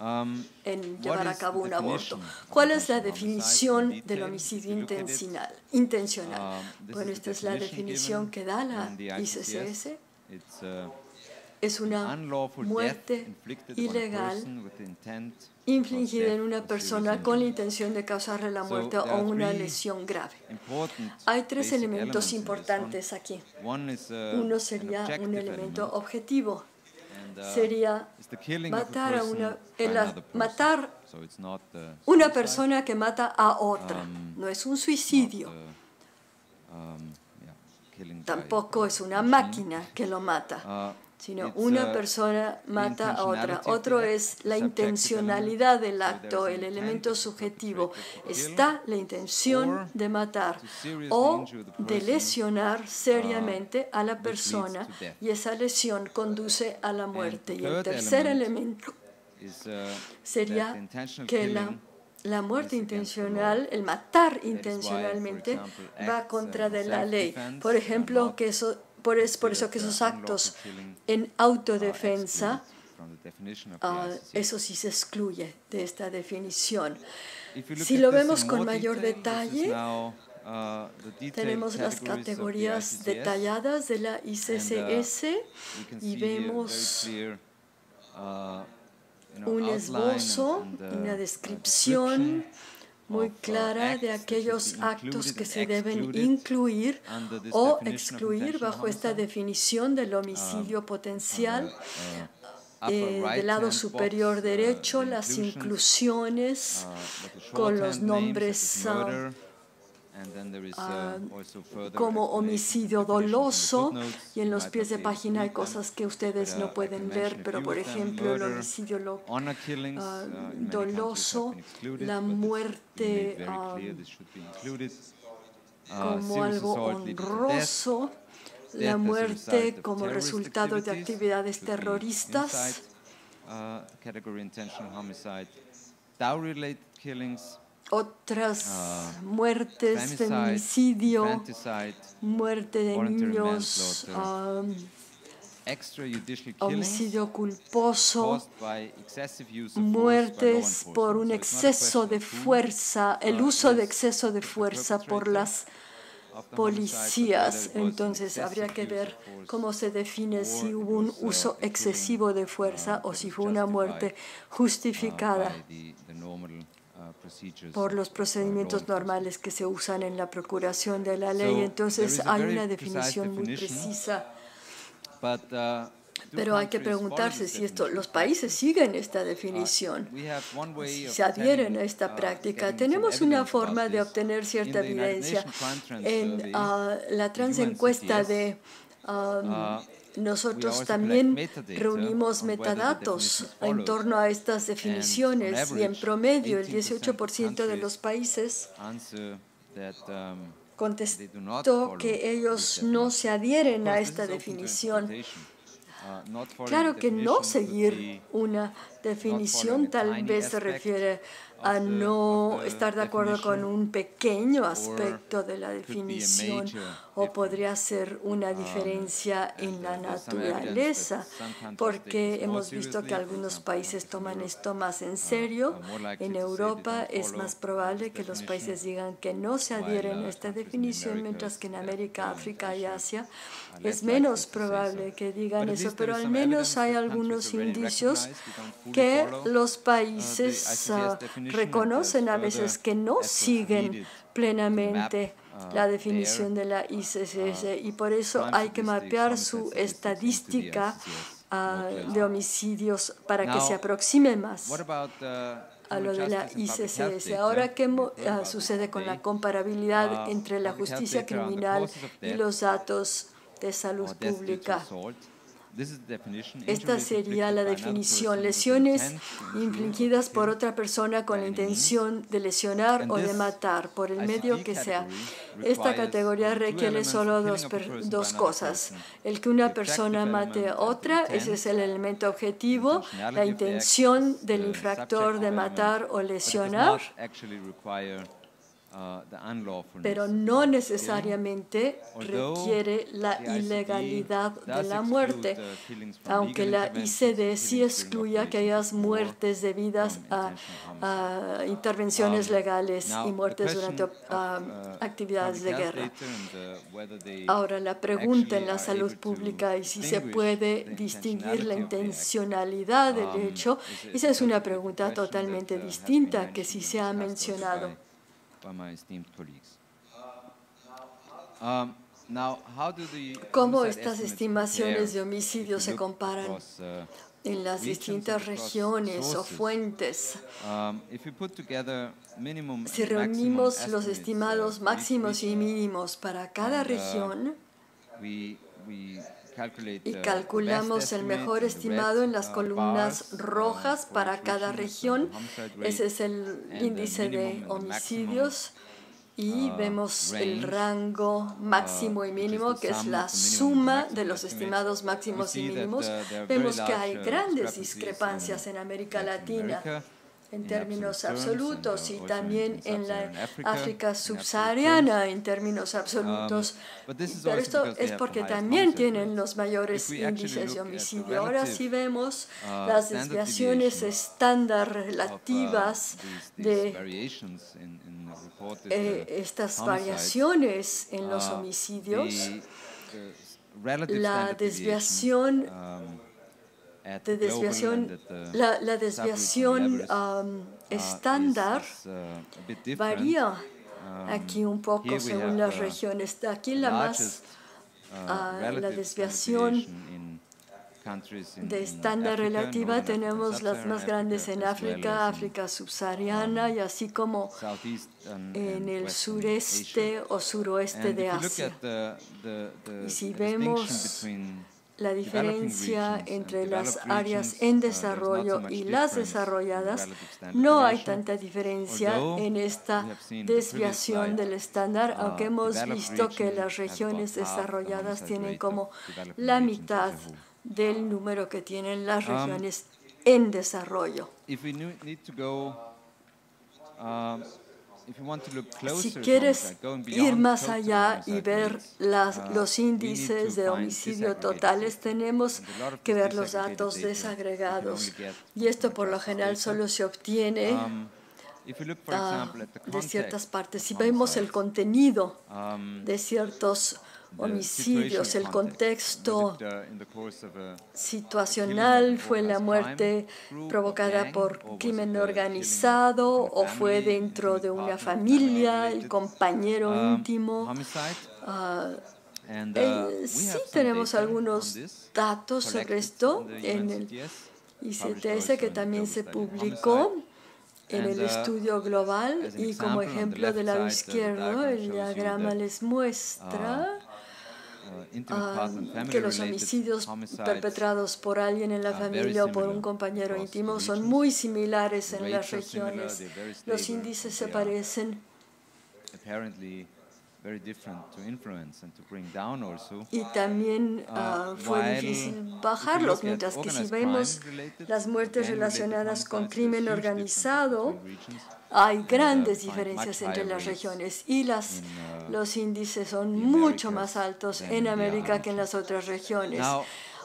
um, en llevar a cabo un aborto. ¿Cuál es la definición del homicidio intencional? Um, bueno, esta es la definición que da la ICCS es una muerte ilegal infligida en una persona con la intención de causarle la muerte o una lesión grave. Hay tres elementos importantes aquí. Uh, Uno sería un elemento uh, objetivo. Sería matar a una, matar uh, una persona que mata a otra. Um, no es un suicidio. Um, Tampoco es una máquina que lo mata sino una persona mata a otra. Otro es la intencionalidad del acto, el elemento subjetivo. Está la intención de matar o de lesionar uh, seriamente a la persona y esa lesión conduce a la muerte. Y el tercer elemento uh, sería que la muerte intencional, el matar intencionalmente, va contra uh, de la ley. Por ejemplo, que eso por, por eso que esos actos en autodefensa, ah, ah, eso sí se excluye de esta definición. Si lo vemos con mayor detalle, uh, tenemos las categorías detalladas de la uh, ICCS y vemos uh, un esbozo, una descripción muy uh, clara de aquellos actos que se deben incluir o excluir bajo esta definición del uh, homicidio uh, potencial. Eh, del lado superior derecho, las inclusiones con los nombres. Uh, ah, como homicidio doloso y en los pies de página hay cosas que ustedes no uh, pueden ver, pero por ejemplo el homicidio ah, uh, doloso, la muerte ah, como algo honroso, la muerte como resultado de actividades terroristas otras ah, muertes, feminicidio, muerte de niños, homicidio culposo, muertes por un exceso de fuerza, el uso de exceso de fuerza por las policías. Entonces habría que ver cómo se define si hubo un uh, uso excesivo de fuerza uh, o si fue una muerte uh, justificada Uh, por los procedimientos normales que se usan en la procuración de la ley. Entonces hay una definición muy precisa. Uh, Pero hay que preguntarse si esto, los países siguen esta definición, si se adhieren a uh, esta práctica. Tenemos una forma de obtener cierta evidencia en la transencuesta de um, nosotros también reunimos metadatos en torno a estas definiciones y en promedio el 18% de los países um, contestó que ellos no se adhieren a esta definición. Uh, claro que no seguir una definición tal vez se refiere a no estar de acuerdo con un pequeño aspecto de la definición o podría ser una um, diferencia en la naturaleza, porque hemos visto que algunos países toman esto más en ah, serio. En Europa es más probable que los países digan que no se adhieren a esta definición, mientras que en América, África y Asia ah, es menos probable que digan eso, pero al menos hay algunos indicios que uh, los países ah, reconocen a veces que no siguen plenamente Ah, la definición de la ICCS ah. y por eso hay que mapear su estadística ah, de homicidios para que se aproxime más uh, a lo de la ICCS. Ahora, ¿qué sucede con la comparabilidad entre la justicia criminal y los datos de salud pública? Esta sería la definición, lesiones infligidas por otra persona con la intención de lesionar o de matar, por el medio que sea. Esta categoría requiere solo dos, dos cosas. El que una persona mate a otra, ese es el elemento objetivo, la intención del infractor de matar o lesionar. Uh, pero no necesariamente requiere la ilegalidad de la muerte, aunque la ICD sí excluye aquellas muertes debidas a, intervenciones um, legales y muertes durante um, uh, actividades de guerra. Ahora, la pregunta en la salud pública y si se puede distinguir la intencionalidad del um, hecho. Esa es una pregunta totalmente uh, distinta que si se ha mencionado. Um, ¿Cómo estas estimaciones de homicidios se comparan uh, en las distintas regiones o fuentes. Um, si reunimos los uh, estimados máximos y mínimos para cada uh, región, y calculamos el mejor estimado en las uh, columnas uh, rojas para cada región. Ese es el índice de homicidios y uh, vemos el rango máximo y mínimo, que es la suma de los estimados máximos y mínimos. Vemos que hay grandes discrepancias en América Latina en términos um, absolutos y también en la África subsahariana en términos absolutos. Pero esto es porque también tienen los mayores índices de homicidio. Ahora sí vemos uh, las desviaciones estándar uh, relativas de eh, estas variaciones en los uh, homicidios. La desviación um, desviación, uh, la, desviación um, uh, uh, estándar varía um, aquí un poco según las regiones. Aquí la más, ah, la desviación de estándar relativa tenemos las más grandes en África, África subsahariana um, y así como en el sureste o suroeste de Asia. Y si vemos la diferencia entre las áreas en uh, desarrollo y las desarrolladas, no hay tanta diferencia en esta desviación del estándar, uh, aunque hemos visto que las regiones desarrolladas tienen como la mitad del número que tienen las um, regiones en desarrollo. Uh, si quieres ir más allá y ver uh, los índices de homicidio totales, tenemos que ver los datos desagregados. Y esto por lo general solo se obtiene um, ah, de ciertas partes. Si vemos el contenido um, de ciertos homicidios, el contexto situacional fue la muerte provocada por crimen organizado o fue dentro de una familia, el compañero um, íntimo. Ah, eh, uh, sí tenemos algunos datos sobre esto en el ICTS que también se publicó en el uh, estudio global y como ejemplo del lado izquierdo el diagrama les muestra uh, Uh, ah, que los homicidios perpetrados por alguien en la familia o por un compañero íntimo son muy similares en las regiones. Los índices se parecen. Y también uh, ah, fue difícil bajarlos, mientras que si vemos las muertes relacionadas con crimen organizado, hay uh, grandes diferencias entre las regiones y las, uh, los índices son mucho más altos en América que en las otras regiones.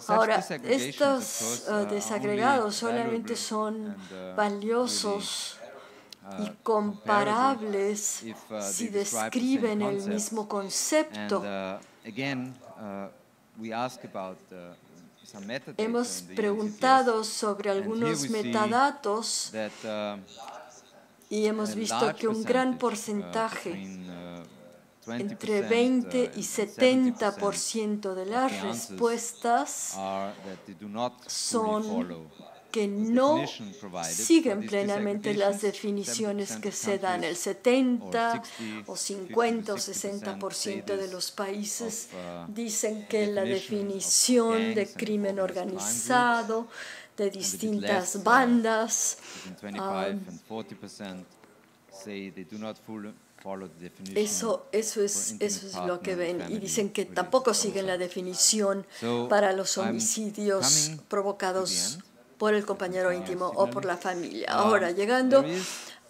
Ahora, estos ah, desagregados solamente son valiosos y uh, comparables uh, si describen el mismo concepto. Uh, hemos preguntado sobre algunos metadatos y hemos visto que un gran porcentaje, entre 20 y 70% de las respuestas son que no siguen plenamente las definiciones que se dan. El 70 o 50 o 60% de los países uh, dicen que la definición de crimen organizado de distintas uh, bandas um, eso, eso, es, eso es lo que ven. Y dicen que tampoco siguen la definición para los homicidios provocados por el ah, compañero íntimo o por la familia. Ah, Ahora, llegando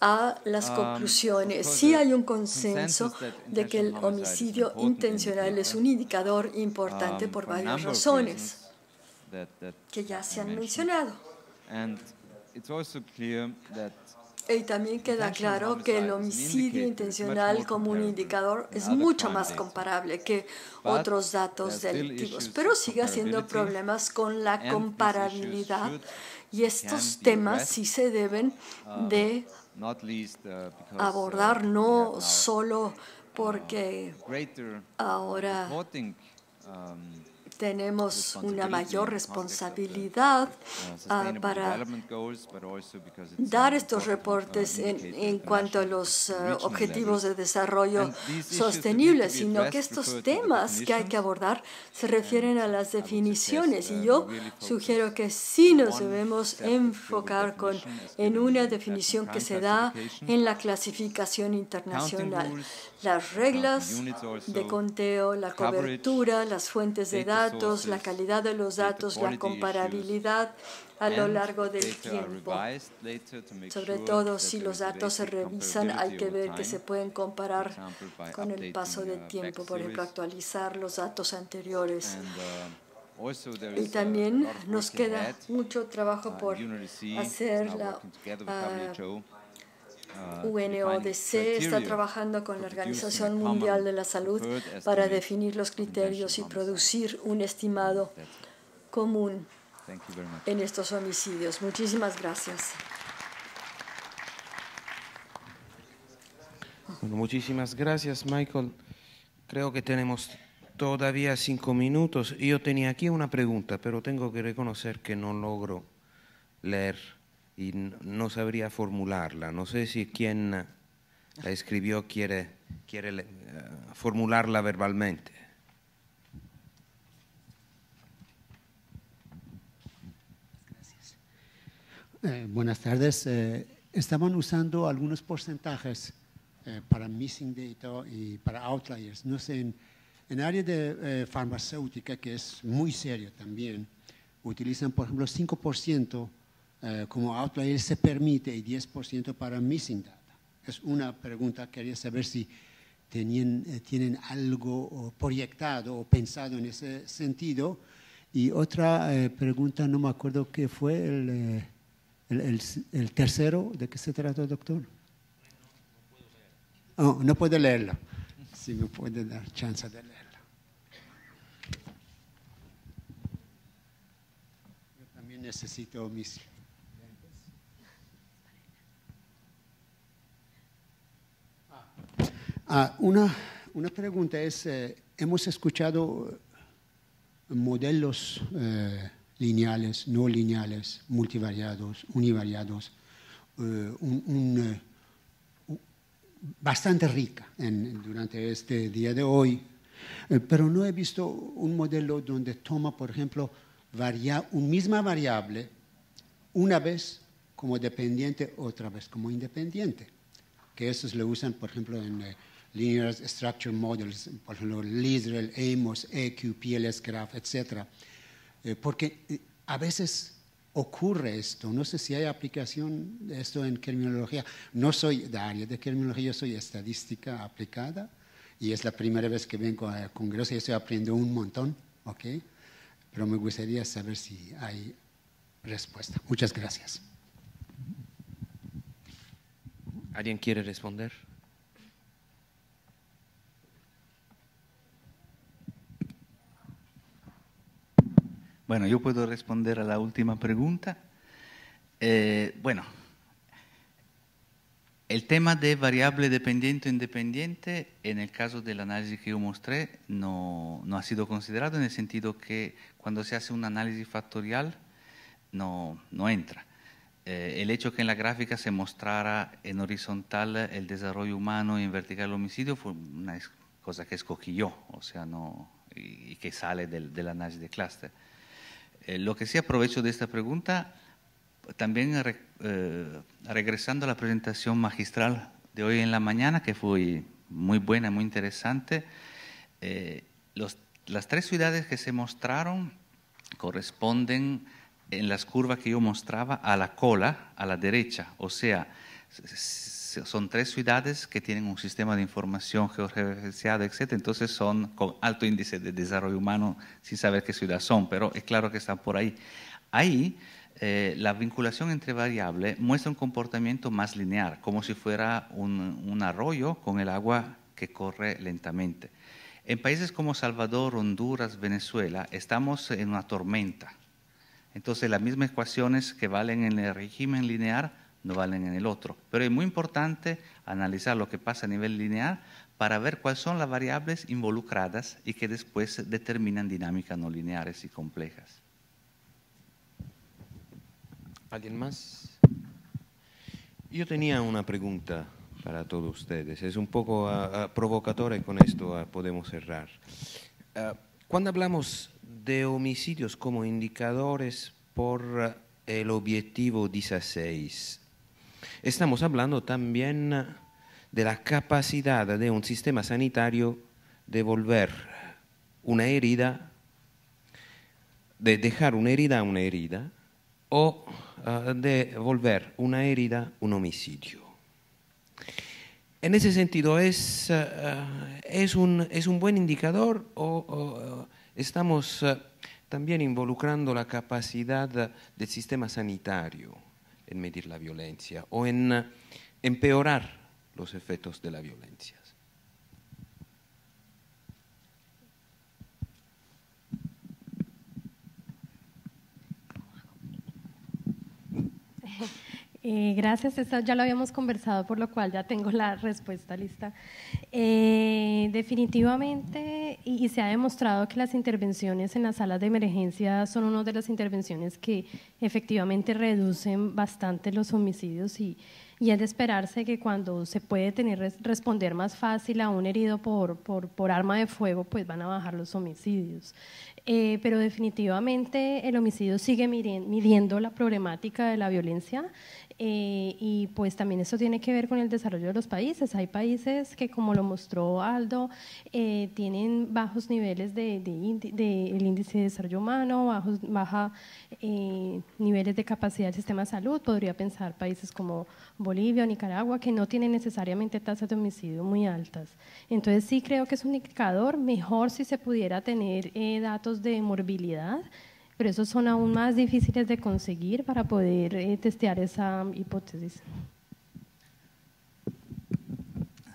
a ah, las conclusiones, sí hay un consenso de que el homicidio intencional es un indicador importante um, por varias razones que ya se han mencionado. Y también queda claro que el homicidio intencional como un indicador es mucho más comparable que otros datos delictivos, pero sigue haciendo problemas con la comparabilidad y estos temas sí se deben uh, de uh, uh, abordar no solo porque ahora tenemos una mayor responsabilidad ah, para dar estos uh, reportes en, cuanto a los uh, objetivos de desarrollo sostenible, sino que estos temas que hay que abordar se refieren a las uh, definiciones. Y yo sugiero que sí nos debemos enfocar con, en una definición que se da en la clasificación internacional las reglas de conteo, la cobertura, las fuentes de datos, la calidad de los datos, la comparabilidad a lo largo del tiempo. Sobre todo si los datos se revisan, hay que ver que se pueden comparar con el paso del tiempo, por ejemplo, actualizar los datos anteriores. Uh, y también nos queda mucho trabajo uh, por hacer la Ah, UNODC está trabajando con la Organización Mundial de la Salud para definir los criterios y producir un estimado común en estos homicidios. Muchísimas gracias. Bueno, muchísimas gracias, Michael. Creo que tenemos todavía cinco minutos. Yo tenía aquí una pregunta, pero tengo que reconocer que no logro leer y no sabría formularla. No sé si quien eh, la escribió quiere, quiere eh, formularla verbalmente. Eh, buenas tardes. Eh, estaban usando algunos porcentajes para missing data y para outliers. No sé, en, en área de farmacéutica, que es muy serio también, utilizan, por ejemplo, 5% eh, como outlier se permite y 10% para missing data. Es una pregunta, quería saber si eh, tienen algo proyectado o pensado en ese sentido. Y otra eh, pregunta, no me acuerdo qué fue el, el, tercero, ¿de qué se trata, doctor? No puedo leerlo. Oh, no puede leerlo. Si me puede dar chance de leerlo. Yo también necesito mis Ah, una, pregunta es, eh, hemos escuchado modelos eh, lineales, no lineales, multivariados, univariados, eh, bastante rica durante este día de hoy, pero no he visto un modelo donde toma, por ejemplo, varia, una misma variable una vez como dependiente, otra vez como independiente, que esos lo usan, por ejemplo, en Linear Structure Models, por ejemplo, LISREL, AMOS, EQ, PLS Graph, etc. Eh, porque eh, a veces ocurre esto. No sé si hay aplicación de esto en criminología. No soy de área de criminología, yo soy estadística aplicada y es la primera vez que vengo al Congreso y estoy aprendiendo un montón, ¿ok? Pero me gustaría saber si hay respuesta. Muchas gracias. ¿Alguien quiere responder? Bueno, yo puedo responder a la última pregunta. Eh, bueno, el tema de variable dependiente o independiente, en el caso del análisis que yo mostré, no, ha sido considerado en el sentido que cuando se hace un análisis factorial no, entra. Eh, el hecho que en la gráfica se mostrara en horizontal el desarrollo humano y en vertical el homicidio fue una cosa que escogí yo, o sea, no, y, que sale del, del análisis de clúster. Eh, lo que sí aprovecho de esta pregunta, también eh, regresando a la presentación magistral de hoy en la mañana, que fue muy buena, muy interesante, eh, las tres ciudades que se mostraron corresponden en las curvas que yo mostraba a la cola, a la derecha, o sea, son tres ciudades que tienen un sistema de información georreferenciado, etc. Entonces son con alto índice de desarrollo humano sin saber qué ciudad son, pero es claro que están por ahí. Ahí eh, la vinculación entre variables muestra un comportamiento más lineal, como si fuera un, un arroyo con el agua que corre lentamente. En países como Salvador, Honduras, Venezuela, estamos en una tormenta. Entonces las mismas ecuaciones que valen en el régimen lineal no valen en el otro. Pero es muy importante analizar lo que pasa a nivel lineal para ver cuáles son las variables involucradas y que después determinan dinámicas no lineares y complejas. ¿Alguien más? Yo tenía una pregunta para todos ustedes. Es un poco ah, ah, provocador y con esto ah, podemos cerrar. cuando hablamos de homicidios como indicadores por el objetivo 16, Estamos hablando también ah, de la capacidad de un sistema sanitario de volver una herida, de dejar una herida a una herida, o ah, de volver una herida un homicidio. En ese sentido, ¿es, ah, un, buen indicador o, estamos también involucrando la capacidad del sistema sanitario? en medir la violencia o en eh, empeorar los efectos de la violencia. Eh, gracias, esto ya lo habíamos conversado, por lo cual ya tengo la respuesta lista. Eh, definitivamente y, se ha demostrado que las intervenciones en las salas de emergencia son una de las intervenciones que efectivamente reducen bastante los homicidios y, es de esperarse que cuando se puede tener responder más fácil a un herido por, arma de fuego, pues van a bajar los homicidios. Eh, pero definitivamente el homicidio sigue midiendo la problemática de la violencia eh, y pues también eso tiene que ver con el desarrollo de los países. Hay países que, como lo mostró Aldo, eh, tienen bajos niveles del de, índice de desarrollo humano, bajos, baja eh, niveles de capacidad del sistema de salud. Podría pensar países como Bolivia o Nicaragua, que no tienen necesariamente tasas de homicidio muy altas. Entonces sí creo que es un indicador mejor si se pudiera tener datos de morbilidad pero esos son aún más difíciles de conseguir para poder eh, testear esa hipótesis.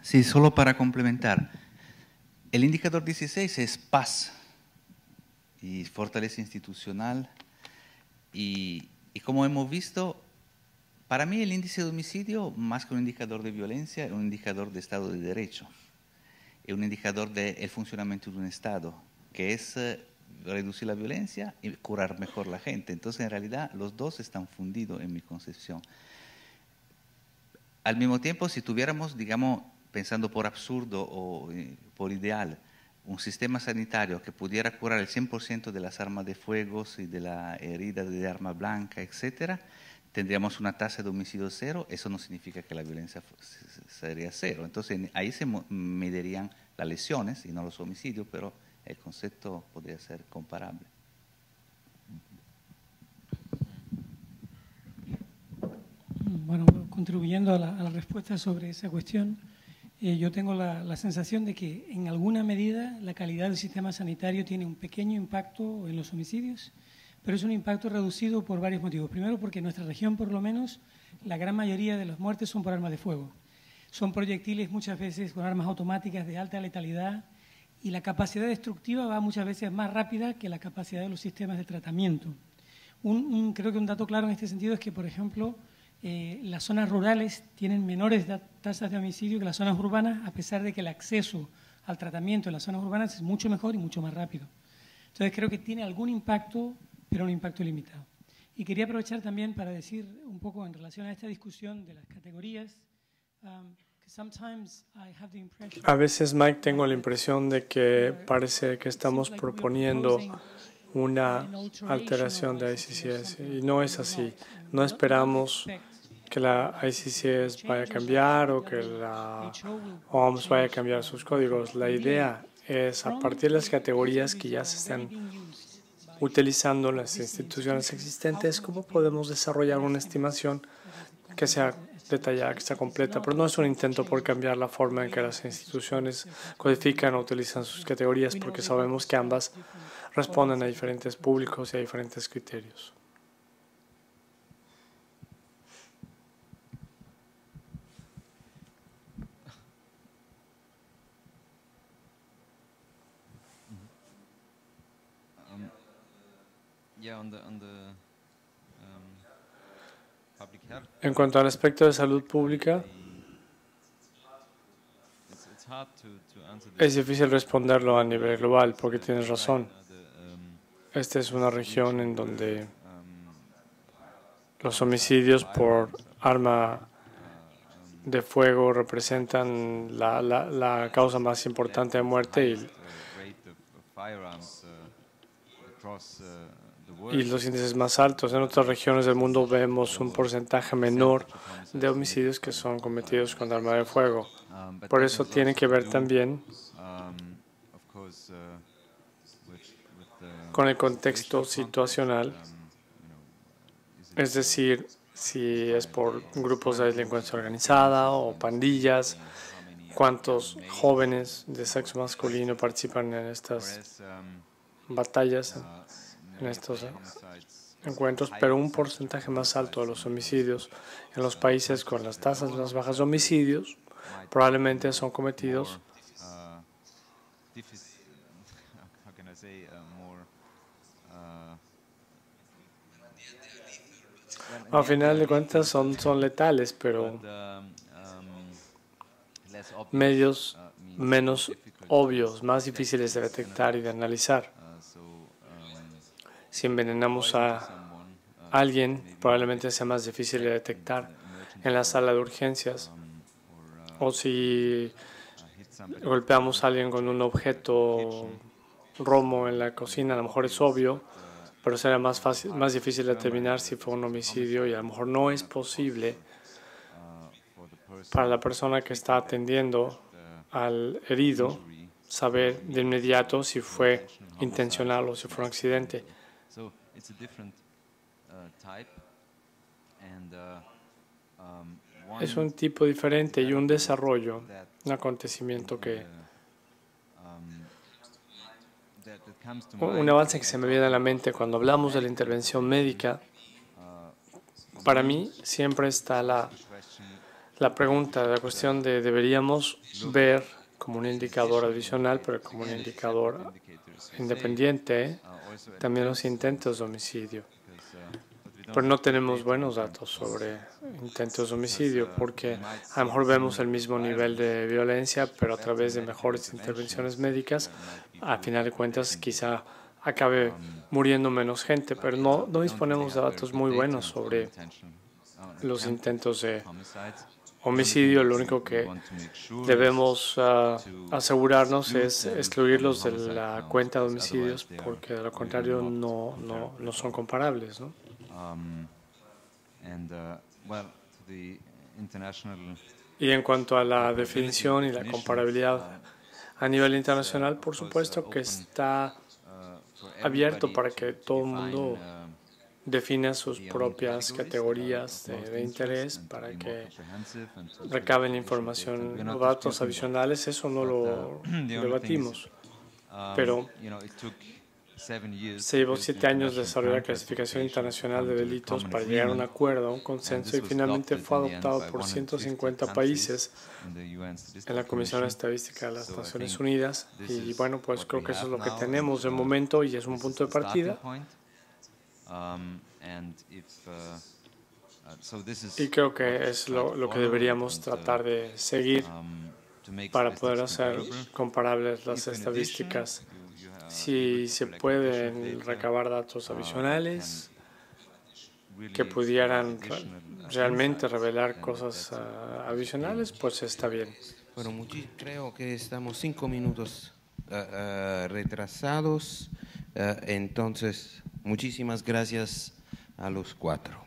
Sí, solo para complementar. El indicador 16 es paz y fortaleza institucional. Y, como hemos visto, para mí el índice de homicidio, más que un indicador de violencia, es un indicador de Estado de Derecho es un indicador del funcionamiento de un Estado, que es eh, reducir la violencia y curar mejor la gente. Entonces, en realidad, los dos están fundidos en mi concepción. Al mismo tiempo, si tuviéramos, digamos, pensando por absurdo o eh, por ideal, un sistema sanitario que pudiera curar el 100% de las armas de fuego y de la herida de arma blanca, etcétera, tendríamos una tasa de homicidio cero, eso no significa que la violencia sería cero. Entonces ahí se medirían las lesiones y no los homicidios, pero el concepto podría ser comparable. Bueno, contribuyendo a la, respuesta sobre esa cuestión, eh, yo tengo la, la, sensación de que en alguna medida la calidad del sistema sanitario tiene un pequeño impacto en los homicidios, pero es un impacto reducido por varios motivos. Primero, porque en nuestra región, por lo menos, la gran mayoría de las muertes son por armas de fuego. Son proyectiles muchas veces con armas automáticas de alta letalidad y la capacidad destructiva va muchas veces más rápida que la capacidad de los sistemas de tratamiento. Un, creo que un dato claro en este sentido es que, por ejemplo, eh, las zonas rurales tienen menores tasas de homicidio que las zonas urbanas, a pesar de que el acceso al tratamiento en las zonas urbanas es mucho mejor y mucho más rápido. Entonces creo que tiene algún impacto, pero un impacto limitado. Y quería aprovechar también para decir un poco en relación a esta discusión de las categorías. A veces, Mike, tengo la impresión de que parece que estamos proponiendo una alteración de ICCS y no es así. No esperamos que la ICCS vaya a cambiar o que la OMS vaya a cambiar sus códigos. La idea es, a partir de las categorías que ya se están utilizando las instituciones existentes, cómo podemos desarrollar una estimación que sea detallada que está completa, pero no es un intento por cambiar la forma en que las instituciones codifican o utilizan sus categorías, porque sabemos que ambas responden a diferentes públicos y a diferentes criterios. En cuanto al aspecto de salud pública, es difícil responderlo a nivel global porque tienes razón. Esta es una región en donde los homicidios por arma de fuego representan la, causa más importante de muerte y y los índices más altos. En otras regiones del mundo vemos un porcentaje menor de homicidios que son cometidos con arma de fuego. Por eso tiene que ver también con el contexto situacional, es decir, si es por grupos de delincuencia organizada o pandillas, cuántos jóvenes de sexo masculino participan en estas batallas en estos ¿eh? encuentros, pero un porcentaje más alto de los homicidios en los países con las tasas más bajas de homicidios probablemente son cometidos uh, a uh, uh, final de cuentas son, son letales, pero um, um, medios menos obvios, más difíciles de detectar y de analizar. Si envenenamos a alguien, probablemente sea más difícil de detectar en la sala de urgencias. O si golpeamos a alguien con un objeto romo en la cocina, a lo mejor es obvio, pero será más, fácil, más difícil determinar si fue un homicidio y a lo mejor no es posible para la persona que está atendiendo al herido saber de inmediato si fue intencional o si fue un accidente es un tipo diferente y un desarrollo, un acontecimiento que... Um, un avance que se me viene a la mente cuando hablamos de la intervención médica, uh, para mí siempre está la, la pregunta, la cuestión de deberíamos ver como un indicador adicional, pero como un indicador independiente, también los intentos de homicidio. Pero no tenemos buenos datos sobre intentos de homicidio porque a lo mejor vemos el mismo nivel de violencia, pero a través de mejores intervenciones médicas, a final de cuentas quizá acabe muriendo menos gente, pero no, no disponemos de datos muy buenos sobre los intentos de homicidio, lo único que debemos ah, asegurarnos es excluirlos de la cuenta de homicidios porque de lo contrario no, no son comparables. ¿no? Um, uh, y en cuanto a la definición y la comparabilidad uh, a nivel internacional, por uh, supuesto que está abierto para que todo el mundo defina sus propias categorías de, interés para que recaben pues, información o datos adicionales. Eso no lo uh, debatimos. Um, Pero se llevó siete años de desarrollar la clasificación internacional de delitos para llegar a un acuerdo, a un consenso, y finalmente fue adoptado por 150 países en la Comisión Estadística de las Naciones Unidas. Y bueno, pues creo que eso es lo que tenemos de momento y es un punto de partida. Um, uh, uh, y creo que es lo, que deberíamos uh, tratar de seguir um, para poder hacer comparables las estadísticas. Si se pueden recabar datos adicionales que pudieran realmente revelar cosas adicionales, pues está bien. Bueno, creo que estamos cinco minutos retrasados, entonces Muchísimas gracias a los cuatro.